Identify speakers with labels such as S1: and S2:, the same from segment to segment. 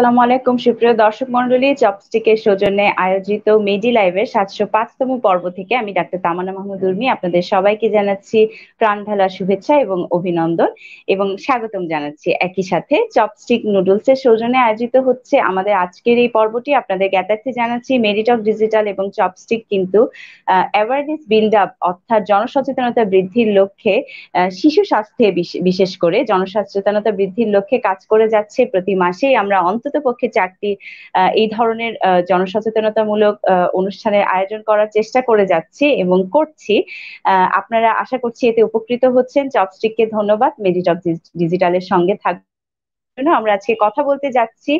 S1: আসসালামু আলাইকুম সুপ্রিয় দর্শক মন্ডলী চপস্টিকের সৌজন্যে আয়োজিত মেডি লাইভের সাতশো পাঁচতম পর্ব থেকে আমি ডাক্তার তামানা মাহমুদ উর্মি আপনাদের সবাইকে জানাচ্ছি প্রাণঢালা শুভেচ্ছা এবং অভিনন্দন এবং স্বাগতম জানাচ্ছি একই সাথে চপস্টিক নুডলসের সৌজন্যে আয়োজিত হচ্ছে আমাদের আজকের এই পর্বটি আপনাদের জ্ঞাতার্থে জানাচ্ছি মেডিটক ডিজিটাল এবং চপস্টিক কিন্তু অ্যাওয়ারনেস বিল্ড আপ অর্থাৎ জনসচেতনতা বৃদ্ধির লক্ষ্যে শিশু স্বাস্থ্যে বিশেষ করে জনসচেতনতা বৃদ্ধির লক্ষ্যে কাজ করে যাচ্ছে প্রতি মাসেই আমরা অন্ত অন্তত পক্ষে চারটি এই ধরনের জনসচেতনতামূলক অনুষ্ঠানের আয়োজন করার চেষ্টা করে যাচ্ছি এবং করছি আপনারা আশা করছি এতে উপকৃত হচ্ছেন চপস্টিককে ধন্যবাদ মেডিটক ডিজিটালের সঙ্গে থাকবেন জন্য আমরা আজকে কথা বলতে যাচ্ছি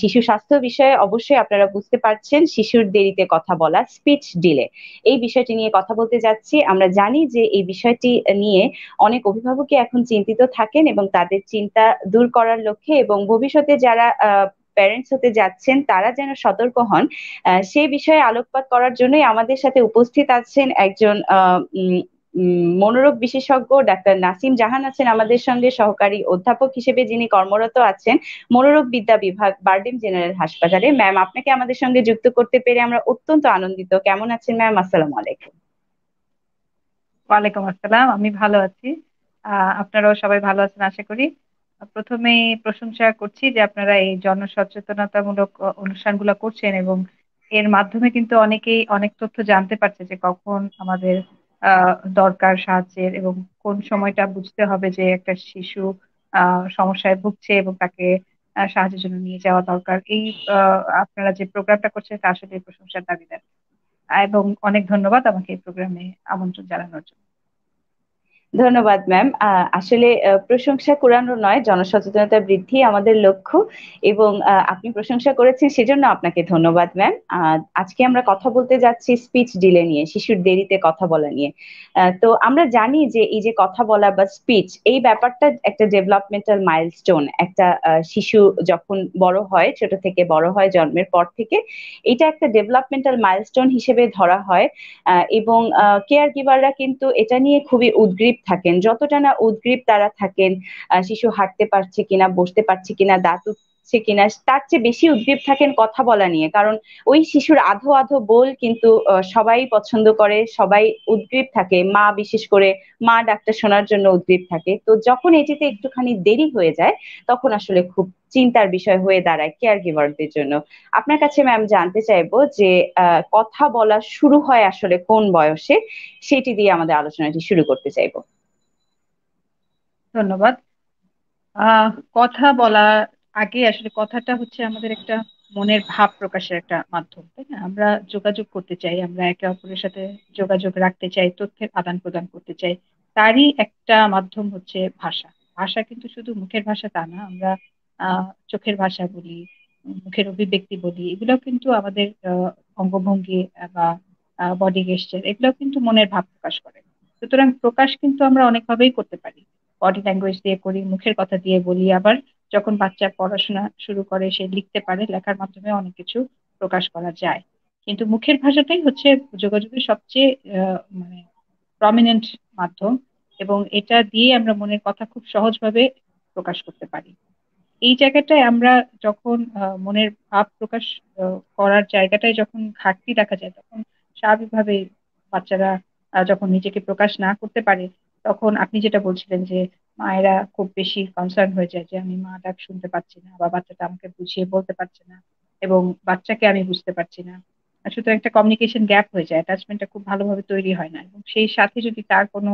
S1: শিশু স্বাস্থ্য বিষয়ে অবশ্যই আপনারা বুঝতে পারছেন শিশুর দেরিতে কথা বলা স্পিচ ডিলে এই বিষয়টি নিয়ে কথা বলতে যাচ্ছি আমরা জানি যে এই বিষয়টি নিয়ে অনেক অভিভাবকই এখন চিন্তিত থাকেন এবং তাদের চিন্তা দূর করার লক্ষ্যে এবং ভবিষ্যতে যারা প্যারেন্টস হতে যাচ্ছেন তারা যেন সতর্ক হন সেই বিষয়ে আলোকপাত করার জন্যই আমাদের সাথে উপস্থিত আছেন একজন আহ মনোরোগ বিশেষজ্ঞ ডাক্তার নাসিম জাহান আছেন আমাদের সঙ্গে সহকারী অধ্যাপক হিসেবে যিনি কর্মরত আছেন মনোরোগ বিদ্যা বিভাগ বার্ডিম জেনারেল হাসপাতালে ম্যাম আপনাকে আমাদের সঙ্গে যুক্ত করতে পেরে আমরা অত্যন্ত আনন্দিত কেমন আছেন ম্যাম আসসালামু আলাইকুম
S2: ওয়ালাইকুম আসসালাম আমি ভালো আছি আপনারাও সবাই ভালো আছেন আশা করি প্রথমেই প্রশংসা করছি যে আপনারা এই জনসচেতনতামূলক অনুষ্ঠানগুলো করছেন এবং এর মাধ্যমে কিন্তু অনেকেই অনেক তথ্য জানতে পারছে যে কখন আমাদের দরকার সাহায্যের এবং কোন সময়টা বুঝতে হবে যে একটা শিশু সমস্যায় ভুগছে এবং তাকে সাহায্যের জন্য নিয়ে যাওয়া দরকার এই আপনারা যে প্রোগ্রামটা করছেন তা আসলে প্রশংসার দাবিদার এবং অনেক ধন্যবাদ আমাকে এই প্রোগ্রামে আমন্ত্রণ জানানোর জন্য
S1: ধন্যবাদ ম্যাম আসলে প্রশংসা কোরানো নয় জনসচেতনতা বৃদ্ধি আমাদের লক্ষ্য এবং আপনি প্রশংসা করেছেন সেজন্য আপনাকে ধন্যবাদ ম্যাম আজকে আমরা কথা বলতে যাচ্ছি স্পিচ ডিলে নিয়ে শিশুর দেরিতে কথা বলা নিয়ে তো আমরা জানি যে এই যে কথা বলা বা স্পিচ এই ব্যাপারটা একটা ডেভেলপমেন্টাল মাইলস্টোন একটা শিশু যখন বড় হয় ছোট থেকে বড় হয় জন্মের পর থেকে এটা একটা ডেভেলপমেন্টাল মাইলস্টোন হিসেবে ধরা হয় এবং কেয়ার গিভাররা কিন্তু এটা নিয়ে খুবই উদ্গ্রীব থাকেন যতটা না উদ্গ্রীব তারা থাকেন শিশু হাঁটতে পারছে কিনা বসতে পারছে কিনা দাঁত হচ্ছে কিনা তার চেয়ে বেশি উদ্বেগ থাকেন কথা বলা নিয়ে কারণ ওই শিশুর আধো আধো বোল কিন্তু সবাই পছন্দ করে সবাই উদ্গ্রীব থাকে মা বিশেষ করে মা ডাক্তার শোনার জন্য উদ্গ্রীব থাকে তো যখন এটিতে একটুখানি দেরি হয়ে যায় তখন আসলে খুব চিন্তার বিষয় হয়ে দাঁড়ায় কেয়ার গিভারদের জন্য আপনার কাছে ম্যাম জানতে চাইবো যে কথা বলা শুরু হয় আসলে কোন বয়সে সেটি দিয়ে আমাদের আলোচনাটি শুরু করতে চাইবো
S2: ধন্যবাদ কথা বলা আগে আসলে কথাটা হচ্ছে আমাদের একটা মনের ভাব প্রকাশের একটা মাধ্যম তাই না আমরা যোগাযোগ করতে চাই আমরা একে অপরের সাথে যোগাযোগ রাখতে চাই তথ্যের আদান প্রদান করতে চাই তারই একটা মাধ্যম হচ্ছে ভাষা ভাষা কিন্তু শুধু মুখের ভাষা তা না আমরা চোখের ভাষা বলি মুখের অভিব্যক্তি বলি এগুলো কিন্তু আমাদের অঙ্গভঙ্গি বা বডি গেস্টার এগুলো কিন্তু মনের ভাব প্রকাশ করে সুতরাং প্রকাশ কিন্তু আমরা অনেকভাবেই করতে পারি বডি ল্যাঙ্গুয়েজ দিয়ে করি মুখের কথা দিয়ে বলি আবার যখন বাচ্চা পড়াশোনা শুরু করে সে লিখতে পারে লেখার মাধ্যমে অনেক কিছু প্রকাশ করা যায় কিন্তু মুখের ভাষাটাই হচ্ছে যোগাযোগের সবচেয়ে মানে প্রমিনেন্ট মাধ্যম এবং এটা দিয়ে আমরা মনের কথা খুব সহজভাবে প্রকাশ করতে পারি এই জায়গাটায় আমরা যখন মনের ভাব প্রকাশ করার জায়গাটায় যখন ঘাটতি দেখা যায় তখন স্বাভাবিকভাবে বাচ্চারা যখন নিজেকে প্রকাশ না করতে পারে তখন আপনি যেটা বলছিলেন যে মায়েরা খুব বেশি কনসার্ন হয়ে যায় যে আমি মা ডাক শুনতে পাচ্ছি না বা বাচ্চাটা আমাকে বুঝিয়ে বলতে পারছে না এবং বাচ্চাকে আমি বুঝতে পারছি না সুতরাং একটা কমিউনিকেশন গ্যাপ হয়ে যায় অ্যাটাচমেন্টটা খুব ভালোভাবে তৈরি হয় না এবং সেই সাথে যদি তার কোনো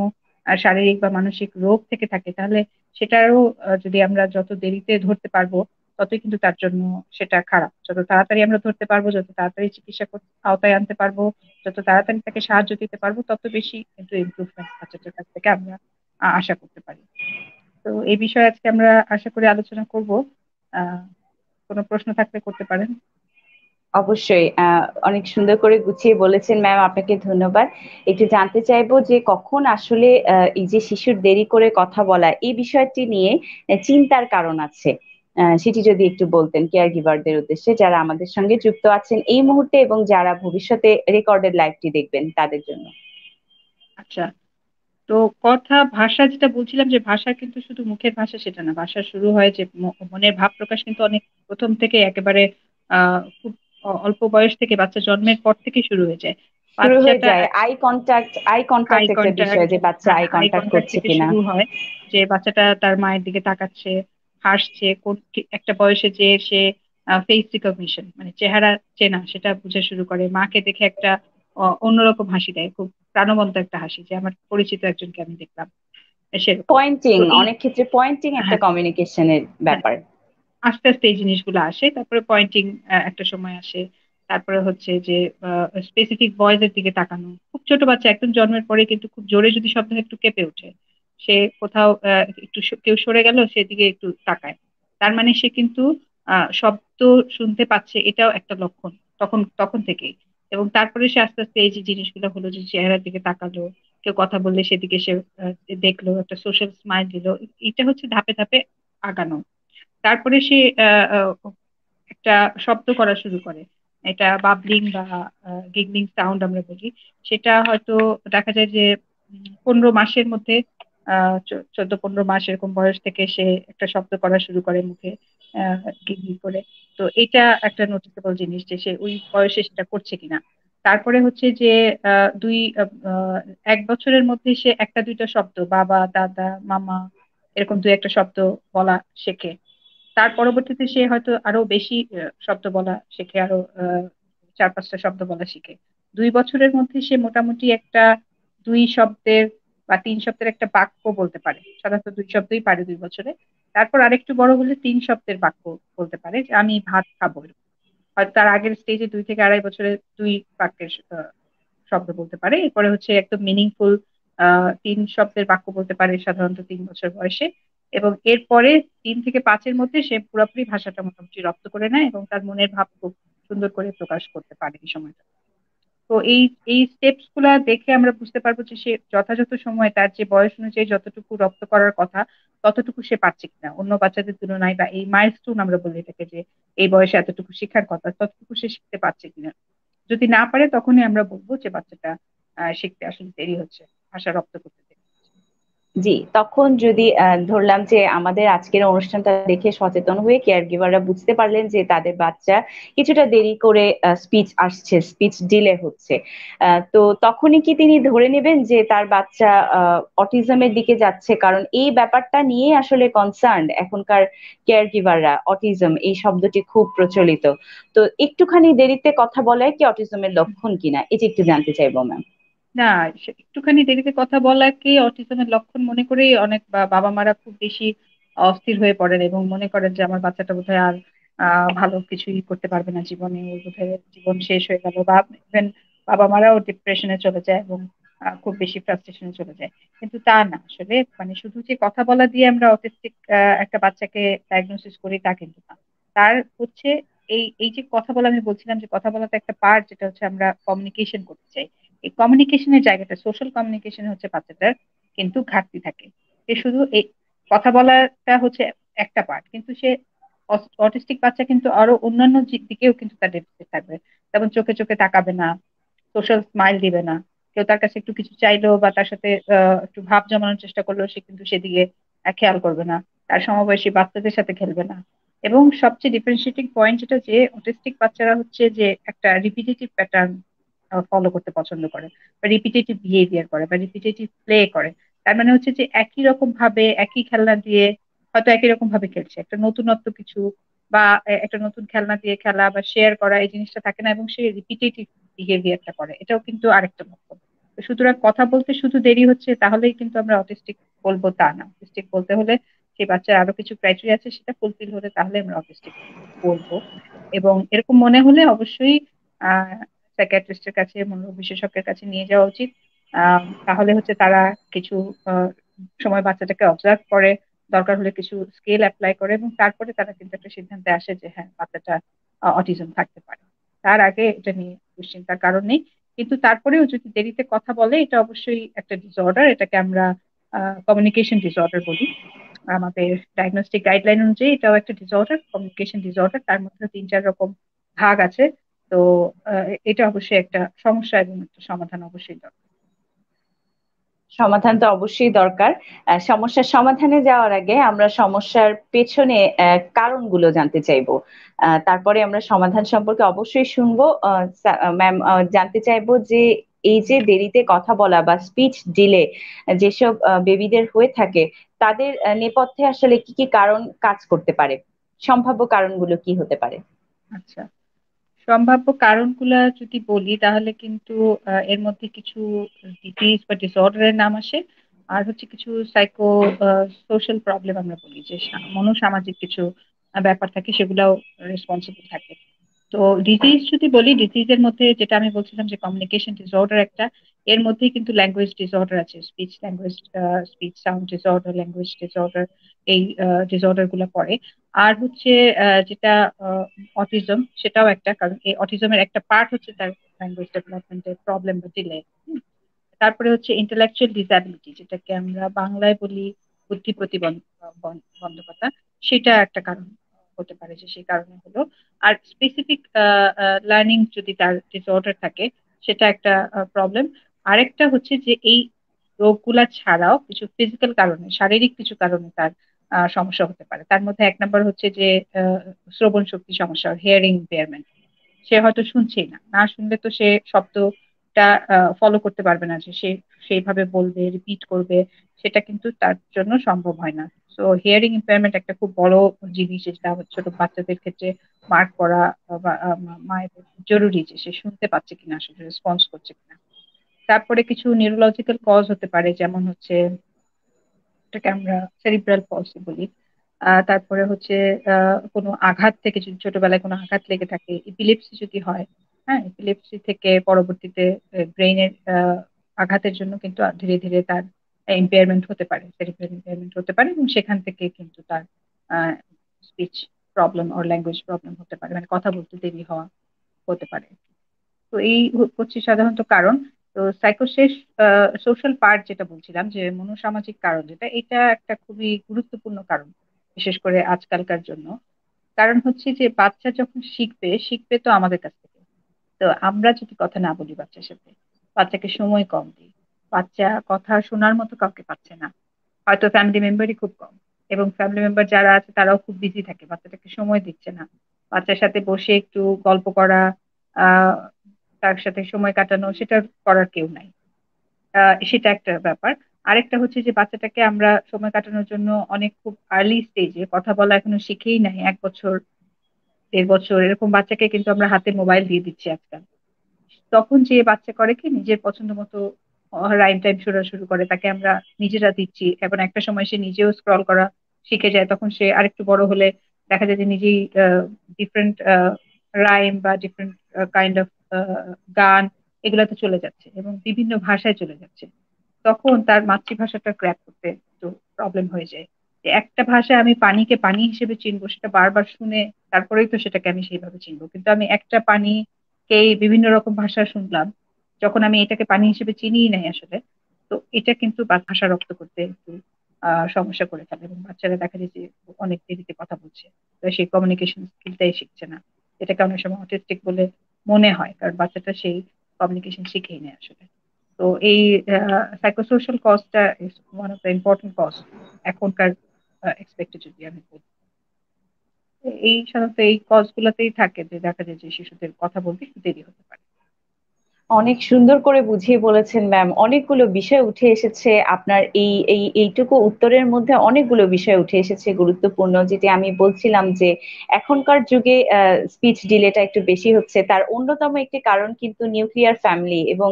S2: শারীরিক বা মানসিক রোগ থেকে থাকে তাহলে সেটারও যদি আমরা যত দেরিতে ধরতে পারবো ততই কিন্তু তার জন্য সেটা খারাপ যত তাড়াতাড়ি আমরা ধরতে পারবো যত তাড়াতাড়ি চিকিৎসা আওতায় আনতে পারবো যত তাড়াতাড়ি তাকে সাহায্য দিতে পারবো তত বেশি কিন্তু ইমপ্রুভমেন্ট বাচ্চাটার কাছ থেকে আমরা আশা করতে পারি তো এই বিষয়ে আজকে আমরা আশা করি আলোচনা করব কোনো প্রশ্ন থাকলে করতে পারেন
S1: অবশ্যই অনেক সুন্দর করে গুছিয়ে বলেছেন ম্যাম আপনাকে ধন্যবাদ একটু জানতে চাইবো যে কখন আসলে এই যে শিশুর দেরি করে কথা বলা এই বিষয়টি নিয়ে চিন্তার কারণ আছে সেটি যদি একটু বলতেন কেয়ার গিভারদের উদ্দেশ্যে যারা আমাদের সঙ্গে যুক্ত আছেন এই মুহূর্তে
S2: এবং যারা ভবিষ্যতে রেকর্ডেড লাইফটি দেখবেন তাদের জন্য আচ্ছা তো কথা ভাষা যেটা বলছিলাম যে ভাষা কিন্তু শুধু মুখের ভাষা সেটা না ভাষা শুরু হয় যে মনের ভাব প্রকাশ কিন্তু অনেক প্রথম থেকে একেবারে আহ খুব অল্প বয়স থেকে বাচ্চা জন্মের পর থেকে শুরু হয়ে যায় যে হ্যাঁ, যে বাচ্চাটা তার মায়ের দিকে তাকাচ্ছে হাসছে কোন একটা বয়সে যে সে ফেস রিকগনিশন মানে চেহারা চেনা সেটা বুঝে শুরু করে মাকে দেখে একটা অন্যরকম হাসি দেয় খুব প্রাণবন্ত একটা হাসি যে আমার পরিচিত একজনকে আমি দেখলাম পয়েন্টিং অনেক ক্ষেত্রে পয়েন্টিং একটা কমিউনিকেশনের হ্যাঁ, হ্যাঁ। ব্যাপার হ্যাঁ। আস্তে আস্তে এই জিনিসগুলো আসে তারপরে পয়েন্টিং একটা সময় আসে তারপরে হচ্ছে যে স্পেসিফিক বয়েজ এর দিকে তাকানো খুব ছোট বাচ্চা একদম জন্মের পরে কিন্তু খুব জোরে যদি শব্দ একটু কেঁপে ওঠে সে কোথাও একটু কেউ সরে গেল সেদিকে একটু তাকায় তার মানে সে কিন্তু শব্দ শুনতে পাচ্ছে এটাও একটা লক্ষণ তখন তখন থেকেই এবং তারপরে সে আস্তে আস্তে এই যে জিনিসগুলো হলো যে চেহারার দিকে তাকালো কেউ কথা বললে সেদিকে সে দেখলো একটা সোশ্যাল স্মাইল দিল এটা হচ্ছে ধাপে ধাপে আগানো তারপরে সে একটা শব্দ করা শুরু করে এটা বাবলিং বা গিগলিং সাউন্ড আমরা বলি সেটা হয়তো দেখা যায় যে পনেরো মাসের মধ্যে আহ চোদ্দ পনেরো মাস এরকম বয়স থেকে সে একটা শব্দ করা শুরু করে মুখে ডিগ্রি করে তো এটা একটা নোটিসেবল জিনিস যে সে ওই বয়সে সেটা করছে কিনা তারপরে হচ্ছে যে দুই এক বছরের মধ্যে সে একটা দুইটা শব্দ বাবা দাদা মামা এরকম দুই একটা শব্দ বলা শেখে তার পরবর্তীতে সে হয়তো আরো বেশি শব্দ বলা শেখে আরো চার পাঁচটা শব্দ বলা শিখে দুই বছরের মধ্যে সে মোটামুটি একটা দুই শব্দের বা তিন শব্দের একটা বাক্য বলতে পারে সাধারণত দুই শব্দই পারে দুই বছরে তারপর আরেকটু বড় হলে তিন শব্দের বাক্য বলতে পারে যে আমি ভাত খাবো হয়তো তার আগের স্টেজে দুই থেকে আড়াই বছরে দুই বাক্যের শব্দ বলতে পারে এরপরে হচ্ছে একদম মিনিংফুল তিন শব্দের বাক্য বলতে পারে সাধারণত তিন বছর বয়সে এবং এরপরে তিন থেকে পাঁচের মধ্যে সে পুরোপুরি ভাষাটা মোটামুটি রপ্ত করে নেয় এবং তার মনের ভাব খুব সুন্দর করে প্রকাশ করতে পারে এই সময়টা তো এই এই স্টেপস গুলা দেখে আমরা বুঝতে পারবো যে সে যথাযথ সময়ে তার যে বয়স অনুযায়ী যতটুকু রক্ত করার কথা ততটুকু সে পারছে কিনা অন্য বাচ্চাদের তুলনায় বা এই স্টোন আমরা বলে থাকি যে এই বয়সে এতটুকু শিক্ষার কথা ততটুকু সে শিখতে পারছে কিনা যদি না পারে তখনই আমরা বলবো যে বাচ্চাটা শিখতে আসলে দেরি হচ্ছে ভাষা রপ্ত
S1: করতে জি তখন যদি ধরলাম যে আমাদের আজকের অনুষ্ঠানটা দেখে সচেতন হয়ে কেয়ার গিভাররা বুঝতে পারলেন যে তাদের বাচ্চা কিছুটা দেরি করে স্পিচ আসছে স্পিচ ডিলে হচ্ছে তো তখনই কি তিনি ধরে নেবেন যে তার বাচ্চা অটিজমের দিকে যাচ্ছে কারণ এই ব্যাপারটা নিয়ে আসলে কনসার্ন এখনকার কেয়ার গিভাররা অটিজম এই শব্দটি খুব প্রচলিত তো একটুখানি দেরিতে কথা বলে কি অটিজমের লক্ষণ কিনা এটি একটু জানতে চাইবো ম্যাম
S2: না একটুখানি দেরিতে কথা বলাকে অটিজমের লক্ষণ মনে করেই অনেক বা- বাবা মারা খুব বেশি অস্থির হয়ে পড়েন এবং মনে করেন যে আমার বাচ্চাটা বোধহয় আর আহ ভালো কিছুই করতে পারবে না জীবনে বোধহয় জীবন শেষ হয়ে গেল বা ইভেন বাবা মারাও ডিপ্রেশনে চলে যায় এবং খুব বেশি ফ্রাস্ট্রেশনে চলে যায় কিন্তু তা না আসলে মানে শুধু যে কথা বলা দিয়ে আমরা অটিস্টিক একটা বাচ্চাকে ডায়াগনোসিস করি তা কিন্তু না তার হচ্ছে এই এই যে কথা বলা আমি বলছিলাম যে কথা বলাতে একটা পার্ট যেটা হচ্ছে আমরা কমিউনিকেশন করতে চাই এই কমিউনিকেশনের জায়গাটা সোশ্যাল কমিউনিকেশন হচ্ছে বাচ্চাটার কিন্তু ঘাটতি থাকে সে শুধু এই কথা বলাটা হচ্ছে একটা পার্ট কিন্তু সে অটিস্টিক বাচ্চা কিন্তু আরো অন্যান্য দিকেও কিন্তু তার ডেফিসিট থাকবে যেমন চোখে চোখে তাকাবে না সোশ্যাল স্মাইল দিবে না কেউ তার কাছে একটু কিছু চাইলো বা তার সাথে একটু ভাব জমানোর চেষ্টা করলো সে কিন্তু সেদিকে খেয়াল করবে না তার সমবয়সী বাচ্চাদের সাথে খেলবে না এবং সবচেয়ে ডিফারেন্সিয়েটিং পয়েন্ট যেটা যে অটিস্টিক বাচ্চারা হচ্ছে যে একটা রিপিটেটিভ প্যাটার্ন ফলো করতে পছন্দ করে বা রিপিটেটিভ বিহেভিয়ার করে বা রিপিটেটিভ প্লে করে তার মানে হচ্ছে যে একই রকম ভাবে একই খেলনা দিয়ে হয়তো একই রকম ভাবে খেলছে একটা নতুনত্ব কিছু বা একটা নতুন খেলনা দিয়ে খেলা বা শেয়ার করা এই জিনিসটা থাকে না এবং সে রিপিটেটিভ বিহেভিয়ারটা করে এটাও কিন্তু আরেকটা বক্তব্য সুতরাং কথা বলতে শুধু দেরি হচ্ছে তাহলেই কিন্তু আমরা অটিস্টিক বলবো তা না অটিস্টিক বলতে হলে সেই বাচ্চার আরো কিছু ক্রাইটেরিয়া আছে সেটা ফুলফিল হলে তাহলে আমরা অটিস্টিক বলবো এবং এরকম মনে হলে অবশ্যই সাইকিয়াট্রিস্টের কাছে মনোরোগ বিশেষজ্ঞের কাছে নিয়ে যাওয়া উচিত তাহলে হচ্ছে তারা কিছু সময় বাচ্চাটাকে অবজার্ভ করে দরকার হলে কিছু স্কেল অ্যাপ্লাই করে এবং তারপরে তারা কিন্তু একটা সিদ্ধান্তে আসে যে হ্যাঁ বাচ্চাটা অটিজম থাকতে পারে তার আগে এটা নিয়ে দুশ্চিন্তার কারণ নেই কিন্তু তারপরেও যদি দেরিতে কথা বলে এটা অবশ্যই একটা ডিসঅর্ডার এটাকে আমরা কমিউনিকেশন ডিসঅর্ডার বলি আমাদের ডায়াগনস্টিক গাইডলাইন অনুযায়ী এটাও একটা ডিসঅর্ডার কমিউনিকেশন ডিসঅর্ডার তার মধ্যে তিন চার রকম ভাগ আছে তো এটা অবশ্যই একটা সমস্যা এবং একটা সমাধান অবশ্যই দরকার সমাধান
S1: তো অবশ্যই দরকার সমস্যার সমাধানে যাওয়ার আগে আমরা সমস্যার পেছনে কারণগুলো জানতে চাইব তারপরে আমরা সমাধান সম্পর্কে অবশ্যই শুনবো ম্যাম জানতে চাইবো যে এই যে দেরিতে কথা বলা বা স্পিচ ডিলে যেসব বেবিদের হয়ে থাকে তাদের নেপথ্যে আসলে কি কি কারণ কাজ করতে পারে সম্ভাব্য কারণগুলো কি হতে পারে আচ্ছা
S2: সম্ভাব্য কারণগুলো যদি বলি তাহলে কিন্তু এর মধ্যে কিছু ডিজিজ বা ডিসঅর্ডারের নাম আসে আর হচ্ছে কিছু সাইকো সোশ্যাল প্রবলেম আমরা বলি যে মনোসামাজিক কিছু ব্যাপার থাকে সেগুলাও রেসপন্সিবল থাকে তো ডিজিজ যদি বলি এর মধ্যে যেটা আমি বলছিলাম যে কমিউনিকেশন ডিসঅর্ডার একটা এর মধ্যেই কিন্তু ল্যাঙ্গুয়েজ ডিসঅর্ডার আছে speech language speech sound disorder language disorder এই ডিসঅর্ডার গুলো পড়ে আর হচ্ছে যেটা অটিজম সেটাও একটা কারণ এই অটিজমের একটা পার্ট হচ্ছে তার ল্যাঙ্গুয়েজ ডেভেলপমেন্টের প্রবলেম বা ডিলে তারপরে হচ্ছে ইন্টেলেকচুয়াল ডিসএবিলিটি যেটাকে আমরা বাংলায় বলি বুদ্ধি প্রতিবন্ধকতা সেটা একটা কারণ হতে পারে যে সেই কারণে হলো আর স্পেসিফিক লার্নিং যদি তার ডিসঅর্ডার থাকে সেটা একটা প্রবলেম আরেকটা হচ্ছে যে এই রোগগুলা ছাড়াও কিছু ফিজিক্যাল কারণে শারীরিক কিছু কারণে তার সমস্যা হতে পারে তার মধ্যে এক নম্বর হচ্ছে যে শ্রবণ শক্তি সমস্যা হিয়ারিং ইম্পেয়ারমেন্ট সে হয়তো শুনছেই না না শুনলে তো সে শব্দটা ফলো করতে পারবে না যে সে সেইভাবে বলবে রিপিট করবে সেটা কিন্তু তার জন্য সম্ভব হয় না সো হিয়ারিং ইম্পেয়ারমেন্ট একটা খুব বড় জিনিস যেটা ছোট বাচ্চাদের ক্ষেত্রে মার্ক করা মায়ের জরুরি যে সে শুনতে পাচ্ছে কিনা আসলে রেসপন্স করছে কিনা তারপরে কিছু নিউরোলজিক্যাল কজ হতে পারে যেমন হচ্ছে এটাকে আমরা সেরিব্রাল পলসি বলি তারপরে হচ্ছে কোনো আঘাত থেকে যদি ছোটবেলায় কোনো আঘাত লেগে থাকে ইপিলিপসি যদি হয় হ্যাঁ ইপিলিপসি থেকে পরবর্তীতে ব্রেইনের আঘাতের জন্য কিন্তু ধীরে ধীরে তার ইম্পেয়ারমেন্ট হতে পারে সেরিব্রাল ইম্পেয়ারমেন্ট হতে পারে এবং সেখান থেকে কিন্তু তার speech problem or language problem হতে পারে মানে কথা বলতে দেরি হওয়া হতে পারে তো এই হচ্ছে সাধারণত কারণ তো সাইকোশেষ সোশ্যাল পার্ট যেটা বলছিলাম যে মনোসামাজিক কারণ যেটা এটা একটা খুবই গুরুত্বপূর্ণ কারণ বিশেষ করে আজকালকার জন্য কারণ হচ্ছে যে বাচ্চা যখন শিখবে শিখবে তো আমাদের কাছ থেকে তো আমরা যদি কথা না বলি বাচ্চার সাথে বাচ্চাকে সময় কম দিই বাচ্চা কথা শোনার মতো কাউকে পাচ্ছে না হয়তো ফ্যামিলি মেম্বারই খুব কম এবং ফ্যামিলি মেম্বার যারা আছে তারাও খুব বিজি থাকে বাচ্চাটাকে সময় দিচ্ছে না বাচ্চার সাথে বসে একটু গল্প করা তার সাথে সময় কাটানো সেটা করার কেউ নাই সেটা একটা ব্যাপার আরেকটা হচ্ছে যে বাচ্চাটাকে আমরা সময় কাটানোর জন্য অনেক খুব আর্লি স্টেজে কথা বলা এখনো শিখেই নাই এক বছর দেড় বছর এরকম বাচ্চাকে কিন্তু আমরা হাতে মোবাইল দিয়ে দিচ্ছি আজকাল তখন যে বাচ্চা করে কি নিজের পছন্দ মতো রাইম টাইম শোনা শুরু করে তাকে আমরা নিজেরা দিচ্ছি এবং একটা সময় সে নিজেও স্ক্রল করা শিখে যায় তখন সে আরেকটু বড় হলে দেখা যায় যে নিজেই ডিফারেন্ট রাইম বা ডিফারেন্ট কাইন্ড অফ গান এগুলোতে চলে যাচ্ছে এবং বিভিন্ন ভাষায় চলে যাচ্ছে তখন তার মাতৃভাষাটা ক্র্যাক করতে একটু প্রবলেম হয়ে যায় যে একটা ভাষায় আমি পানিকে পানি হিসেবে চিনবো সেটা বারবার শুনে তারপরেই তো সেটাকে আমি সেইভাবে চিনবো কিন্তু আমি একটা পানিকেই বিভিন্ন রকম ভাষা শুনলাম যখন আমি এটাকে পানি হিসেবে চিনি নাই আসলে তো এটা কিন্তু ভাষা রপ্ত করতে একটু সমস্যা করে ফেলে এবং বাচ্চারা দেখা যায় যে অনেক দেরিতে কথা বলছে সেই কমিউনিকেশন স্কিলটাই শিখছে না এটাকে অনেক সময় অটিস্টিক বলে মনে হয় কারণ বাচ্চাটা সেই কমিউনিকেশন শিখেই নেয় আসলে তো এই সাইকোসোশ্যাল কস্টটা is one of the important cost এখনকার এক্সপেক্টেড যদি আমি বলি এই সাধারণত এই কজগুলোতেই থাকে যে দেখা যায় যে শিশুদের কথা বলতে দেরি হতে পারে
S1: অনেক সুন্দর করে বুঝিয়ে বলেছেন ম্যাম অনেকগুলো বিষয় উঠে এসেছে আপনার এই এই এইটুকু উত্তরের মধ্যে অনেকগুলো বিষয় উঠে এসেছে গুরুত্বপূর্ণ যেটি আমি বলছিলাম যে এখনকার যুগে স্পিচ ডিলেটা একটু বেশি হচ্ছে তার অন্যতম একটি কারণ কিন্তু নিউক্লিয়ার ফ্যামিলি এবং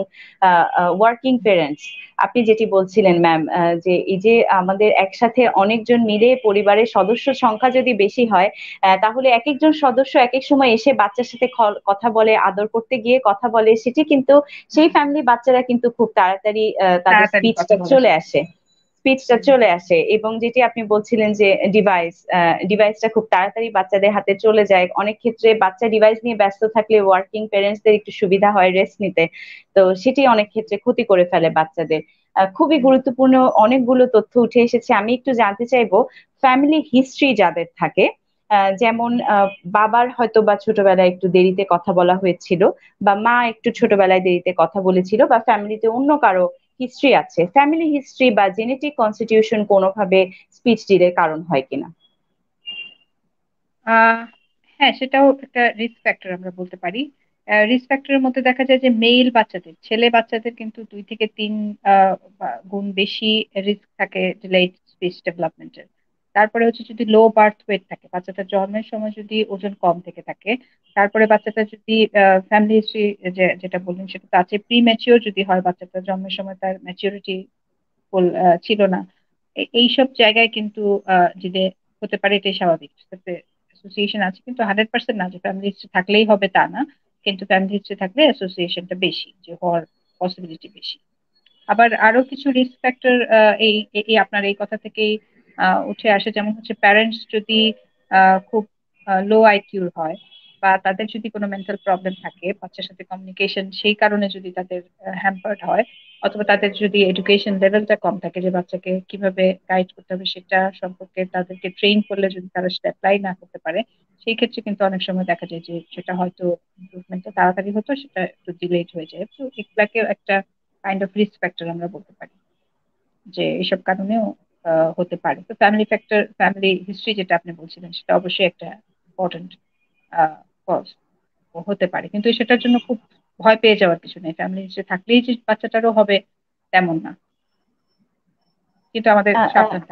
S1: ওয়ার্কিং প্যারেন্টস আপনি যেটি বলছিলেন ম্যাম যে এই যে আমাদের একসাথে অনেকজন মিলে পরিবারের সদস্য সংখ্যা যদি বেশি হয় তাহলে এক একজন সদস্য এক এক সময় এসে বাচ্চার সাথে কথা বলে আদর করতে গিয়ে কথা বলে সেটি কিন্তু কিন্তু সেই ফ্যামিলি বাচ্চারা কিন্তু খুব তাড়াতাড়ি তাদের স্পিচটা চলে আসে স্পিচটা চলে আসে এবং যেটি আপনি বলছিলেন যে ডিভাইস ডিভাইসটা খুব তাড়াতাড়ি বাচ্চাদের হাতে চলে যায় অনেক ক্ষেত্রে বাচ্চা ডিভাইস নিয়ে ব্যস্ত থাকলে ওয়ার্কিং প্যারেন্টসদের একটু সুবিধা হয় রেস্ট নিতে তো সেটি অনেক ক্ষেত্রে ক্ষতি করে ফেলে বাচ্চাদের খুবই গুরুত্বপূর্ণ অনেকগুলো তথ্য উঠে এসেছে আমি একটু জানতে চাইবো ফ্যামিলি হিস্ট্রি যাদের থাকে যেমন বাবার হয়তো বা ছোটবেলায় একটু দেরিতে কথা বলা হয়েছিল বা মা একটু ছোটবেলায় দেরিতে কথা বলেছিল বা ফ্যামিলিতে অন্য কারো হিস্ট্রি আছে ফ্যামিলি হিস্ট্রি বা জেনেটিক কনস্টিটিউশন কোনোভাবে স্পিচ ডিলের কারণ হয় কিনা
S2: হ্যাঁ সেটাও একটা রিস্ক ফ্যাক্টর আমরা বলতে পারি রিস্ক ফ্যাক্টরের মধ্যে দেখা যায় যে মেল বাচ্চাদের ছেলে বাচ্চাদের কিন্তু দুই থেকে তিন গুণ বেশি রিস্ক থাকে ডিলেড স্পিচ ডেভেলপমেন্টের তারপরে হচ্ছে যদি লো বার্থ ওয়েট থাকে বাচ্চাটা জন্মের সময় যদি ওজন কম থেকে থাকে তারপরে বাচ্চাটা যদি ফ্যামিলি হিস্ট্রি যেটা বললেন সেটা তো আছে প্রি ম্যাচিওর যদি হয় বাচ্চাটা জন্মের সময় তার ম্যাচিওরিটি ছিল না এইসব জায়গায় কিন্তু যদি হতে পারে এটাই স্বাভাবিক অ্যাসোসিয়েশন আছে কিন্তু হান্ড্রেড পার্সেন্ট না যে ফ্যামিলি হিস্ট্রি থাকলেই হবে তা না কিন্তু ফ্যামিলি হিস্ট্রি থাকলে অ্যাসোসিয়েশনটা বেশি যে হওয়ার পসিবিলিটি বেশি আবার আরো কিছু রিস্ক ফ্যাক্টর এই আপনার এই কথা থেকেই উঠে আসে যেমন হচ্ছে প্যারেন্টস যদি খুব লো আইকিউর হয় বা তাদের যদি কোনো মেন্টাল প্রবলেম থাকে বাচ্চার সাথে কমিউনিকেশন সেই কারণে যদি তাদের হ্যাম্পার্ড হয় অথবা তাদের যদি এডুকেশন লেভেলটা কম থাকে যে বাচ্চাকে কিভাবে গাইড করতে হবে সেটা সম্পর্কে তাদেরকে ট্রেন করলে যদি তারা সেটা অ্যাপ্লাই না করতে পারে সেই ক্ষেত্রে কিন্তু অনেক সময় দেখা যায় যে সেটা হয়তো ইম্প্রুভমেন্টটা তাড়াতাড়ি হতো সেটা একটু ডিলেট হয়ে যায় তো এগুলাকেও একটা কাইন্ড অফ রিস্ক ফ্যাক্টর আমরা বলতে পারি যে এইসব কারণেও হতে পারে তো ফ্যামিলি ফ্যাক্টর ফ্যামিলি হিস্ট্রি যেটা আপনি বলছিলেন সেটা অবশ্যই একটা ইম্পর্টেন্ট কজ হতে পারে কিন্তু সেটার জন্য খুব ভয় পেয়ে যাওয়ার কিছু নেই ফ্যামিলি হিস্ট্রি থাকলেই যে বাচ্চাটারও হবে তেমন না কিন্তু আমাদের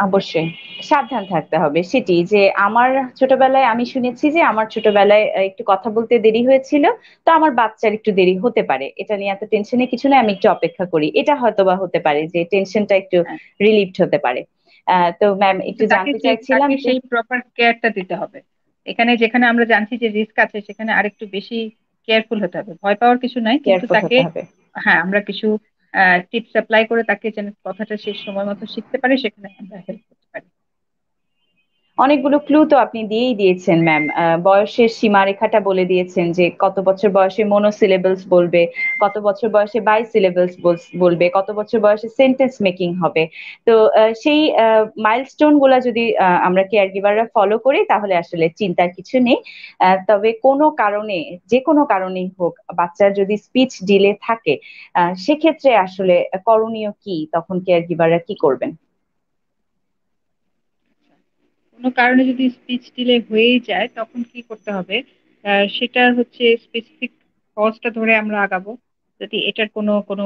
S2: অবশ্যই সাবধান থাকতে হবে সেটি যে আমার
S1: ছোটবেলায় আমি শুনেছি যে আমার ছোটবেলায় একটু কথা বলতে দেরি হয়েছিল তো আমার বাচ্চার একটু দেরি হতে পারে এটা নিয়ে এত টেনশনে কিছু না আমি একটু অপেক্ষা করি এটা হয়তোবা হতে পারে যে টেনশনটা একটু রিলিফড হ্যাঁ। হতে পারে তো ম্যাম একটু জানতে চাইছিলাম সেই
S2: প্রপার কেয়ারটা দিতে হবে এখানে যেখানে আমরা জানছি যে রিস্ক আছে সেখানে আরেকটু বেশি কেয়ারফুল হতে হবে ভয় পাওয়ার কিছু নাই কিন্তু তাকে হ্যাঁ আমরা কিছু টিপস অ্যাপ্লাই করে তাকে যেন কথাটা শেষ সময় মতো শিখতে পারে সেখানে আমরা হেল্প অনেকগুলো ক্লু তো আপনি দিয়েই
S1: দিয়েছেন ম্যাম বয়সের সীমারেখাটা বলে দিয়েছেন যে কত বছর বয়সে মনোসিলেবলস বলবে কত বছর বয়সে বাই সিলেবলস বলবে কত বছর বয়সে সেন্টেন্স মেকিং হবে তো সেই মাইলস্টোন গুলা যদি আমরা কেয়ার গিভাররা ফলো করি তাহলে আসলে চিন্তার কিছু নেই তবে কোনো কারণে যে কোনো কারণেই হোক বাচ্চার যদি স্পিচ ডিলে থাকে সেক্ষেত্রে আসলে করণীয় কি তখন কেয়ার গিভাররা কি
S2: করবেন কোনো কারণে যদি স্পিচ ডিলে হয়েই যায় তখন কি করতে হবে সেটা হচ্ছে স্পেসিফিক কজটা ধরে আমরা আগাবো যদি এটার কোনো কোনো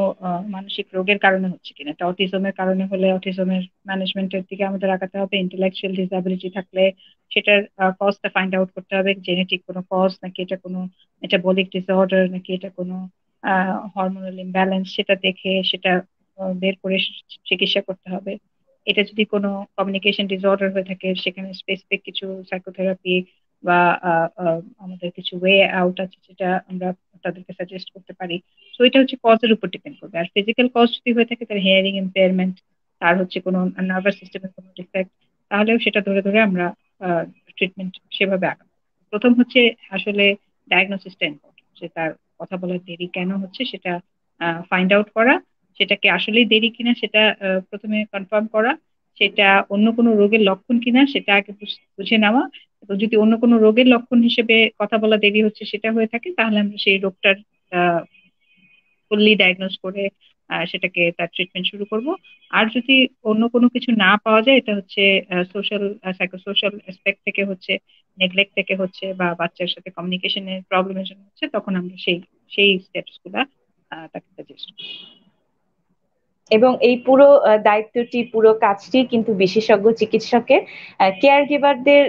S2: মানসিক রোগের কারণে হচ্ছে কিনা এটা অটিজমের কারণে হলে অটিজমের ম্যানেজমেন্টের দিকে আমাদের আগাতে হবে ইন্টেলেকচুয়াল ডিসাবিলিটি থাকলে সেটার কজটা ফাইন্ড আউট করতে হবে জেনেটিক কোনো কজ নাকি এটা কোনো মেটাবলিক ডিসঅর্ডার নাকি এটা কোনো হরমোনাল ইমব্যালেন্স সেটা দেখে সেটা বের করে চিকিৎসা করতে হবে এটা যদি কোনো কমিউনিকেশন ডিসঅর্ডার হয়ে থাকে সেখানে স্পেসিফিক কিছু সাইকোথেরাপি বা আমাদের কিছু ওয়ে আউট আছে যেটা আমরা তাদেরকে সাজেস্ট করতে পারি সো এটা হচ্ছে কজের উপর ডিপেন্ড করবে আর ফিজিক্যাল কজ যদি হয়ে থাকে তার হেয়ারিং ইম্পেয়ারমেন্ট তার হচ্ছে কোনো নার্ভাস সিস্টেমের কোনো ডিফেক্ট তাহলেও সেটা ধরে ধরে আমরা ট্রিটমেন্ট সেভাবে আগাবো প্রথম হচ্ছে আসলে ডায়াগনোসিসটা ইম্পর্টেন্ট যে তার কথা বলার দেরি কেন হচ্ছে সেটা ফাইন্ড আউট করা সেটাকে আসলেই দেরি কিনা সেটা প্রথমে কনফার্ম করা সেটা অন্য কোনো রোগের লক্ষণ কিনা সেটা আগে বুঝে নেওয়া এবং যদি অন্য কোনো রোগের লক্ষণ হিসেবে কথা বলা দেরি হচ্ছে সেটা হয়ে থাকে তাহলে আমরা সেই রোগটার ফুললি ডায়াগনোজ করে সেটাকে তার ট্রিটমেন্ট শুরু করব আর যদি অন্য কোনো কিছু না পাওয়া যায় এটা হচ্ছে সোশ্যাল সাইকোসোশ্যাল অ্যাসপেক্ট থেকে হচ্ছে নেগলেক্ট থেকে হচ্ছে বা বাচ্চার সাথে কমিউনিকেশনের প্রবলেমের জন্য হচ্ছে তখন আমরা সেই সেই স্টেপসগুলা তাকে সাজেস্ট করি এবং এই পুরো দায়িত্বটি
S1: পুরো কাজটি কিন্তু বিশেষজ্ঞ চিকিৎসকের কেয়ার গিভারদের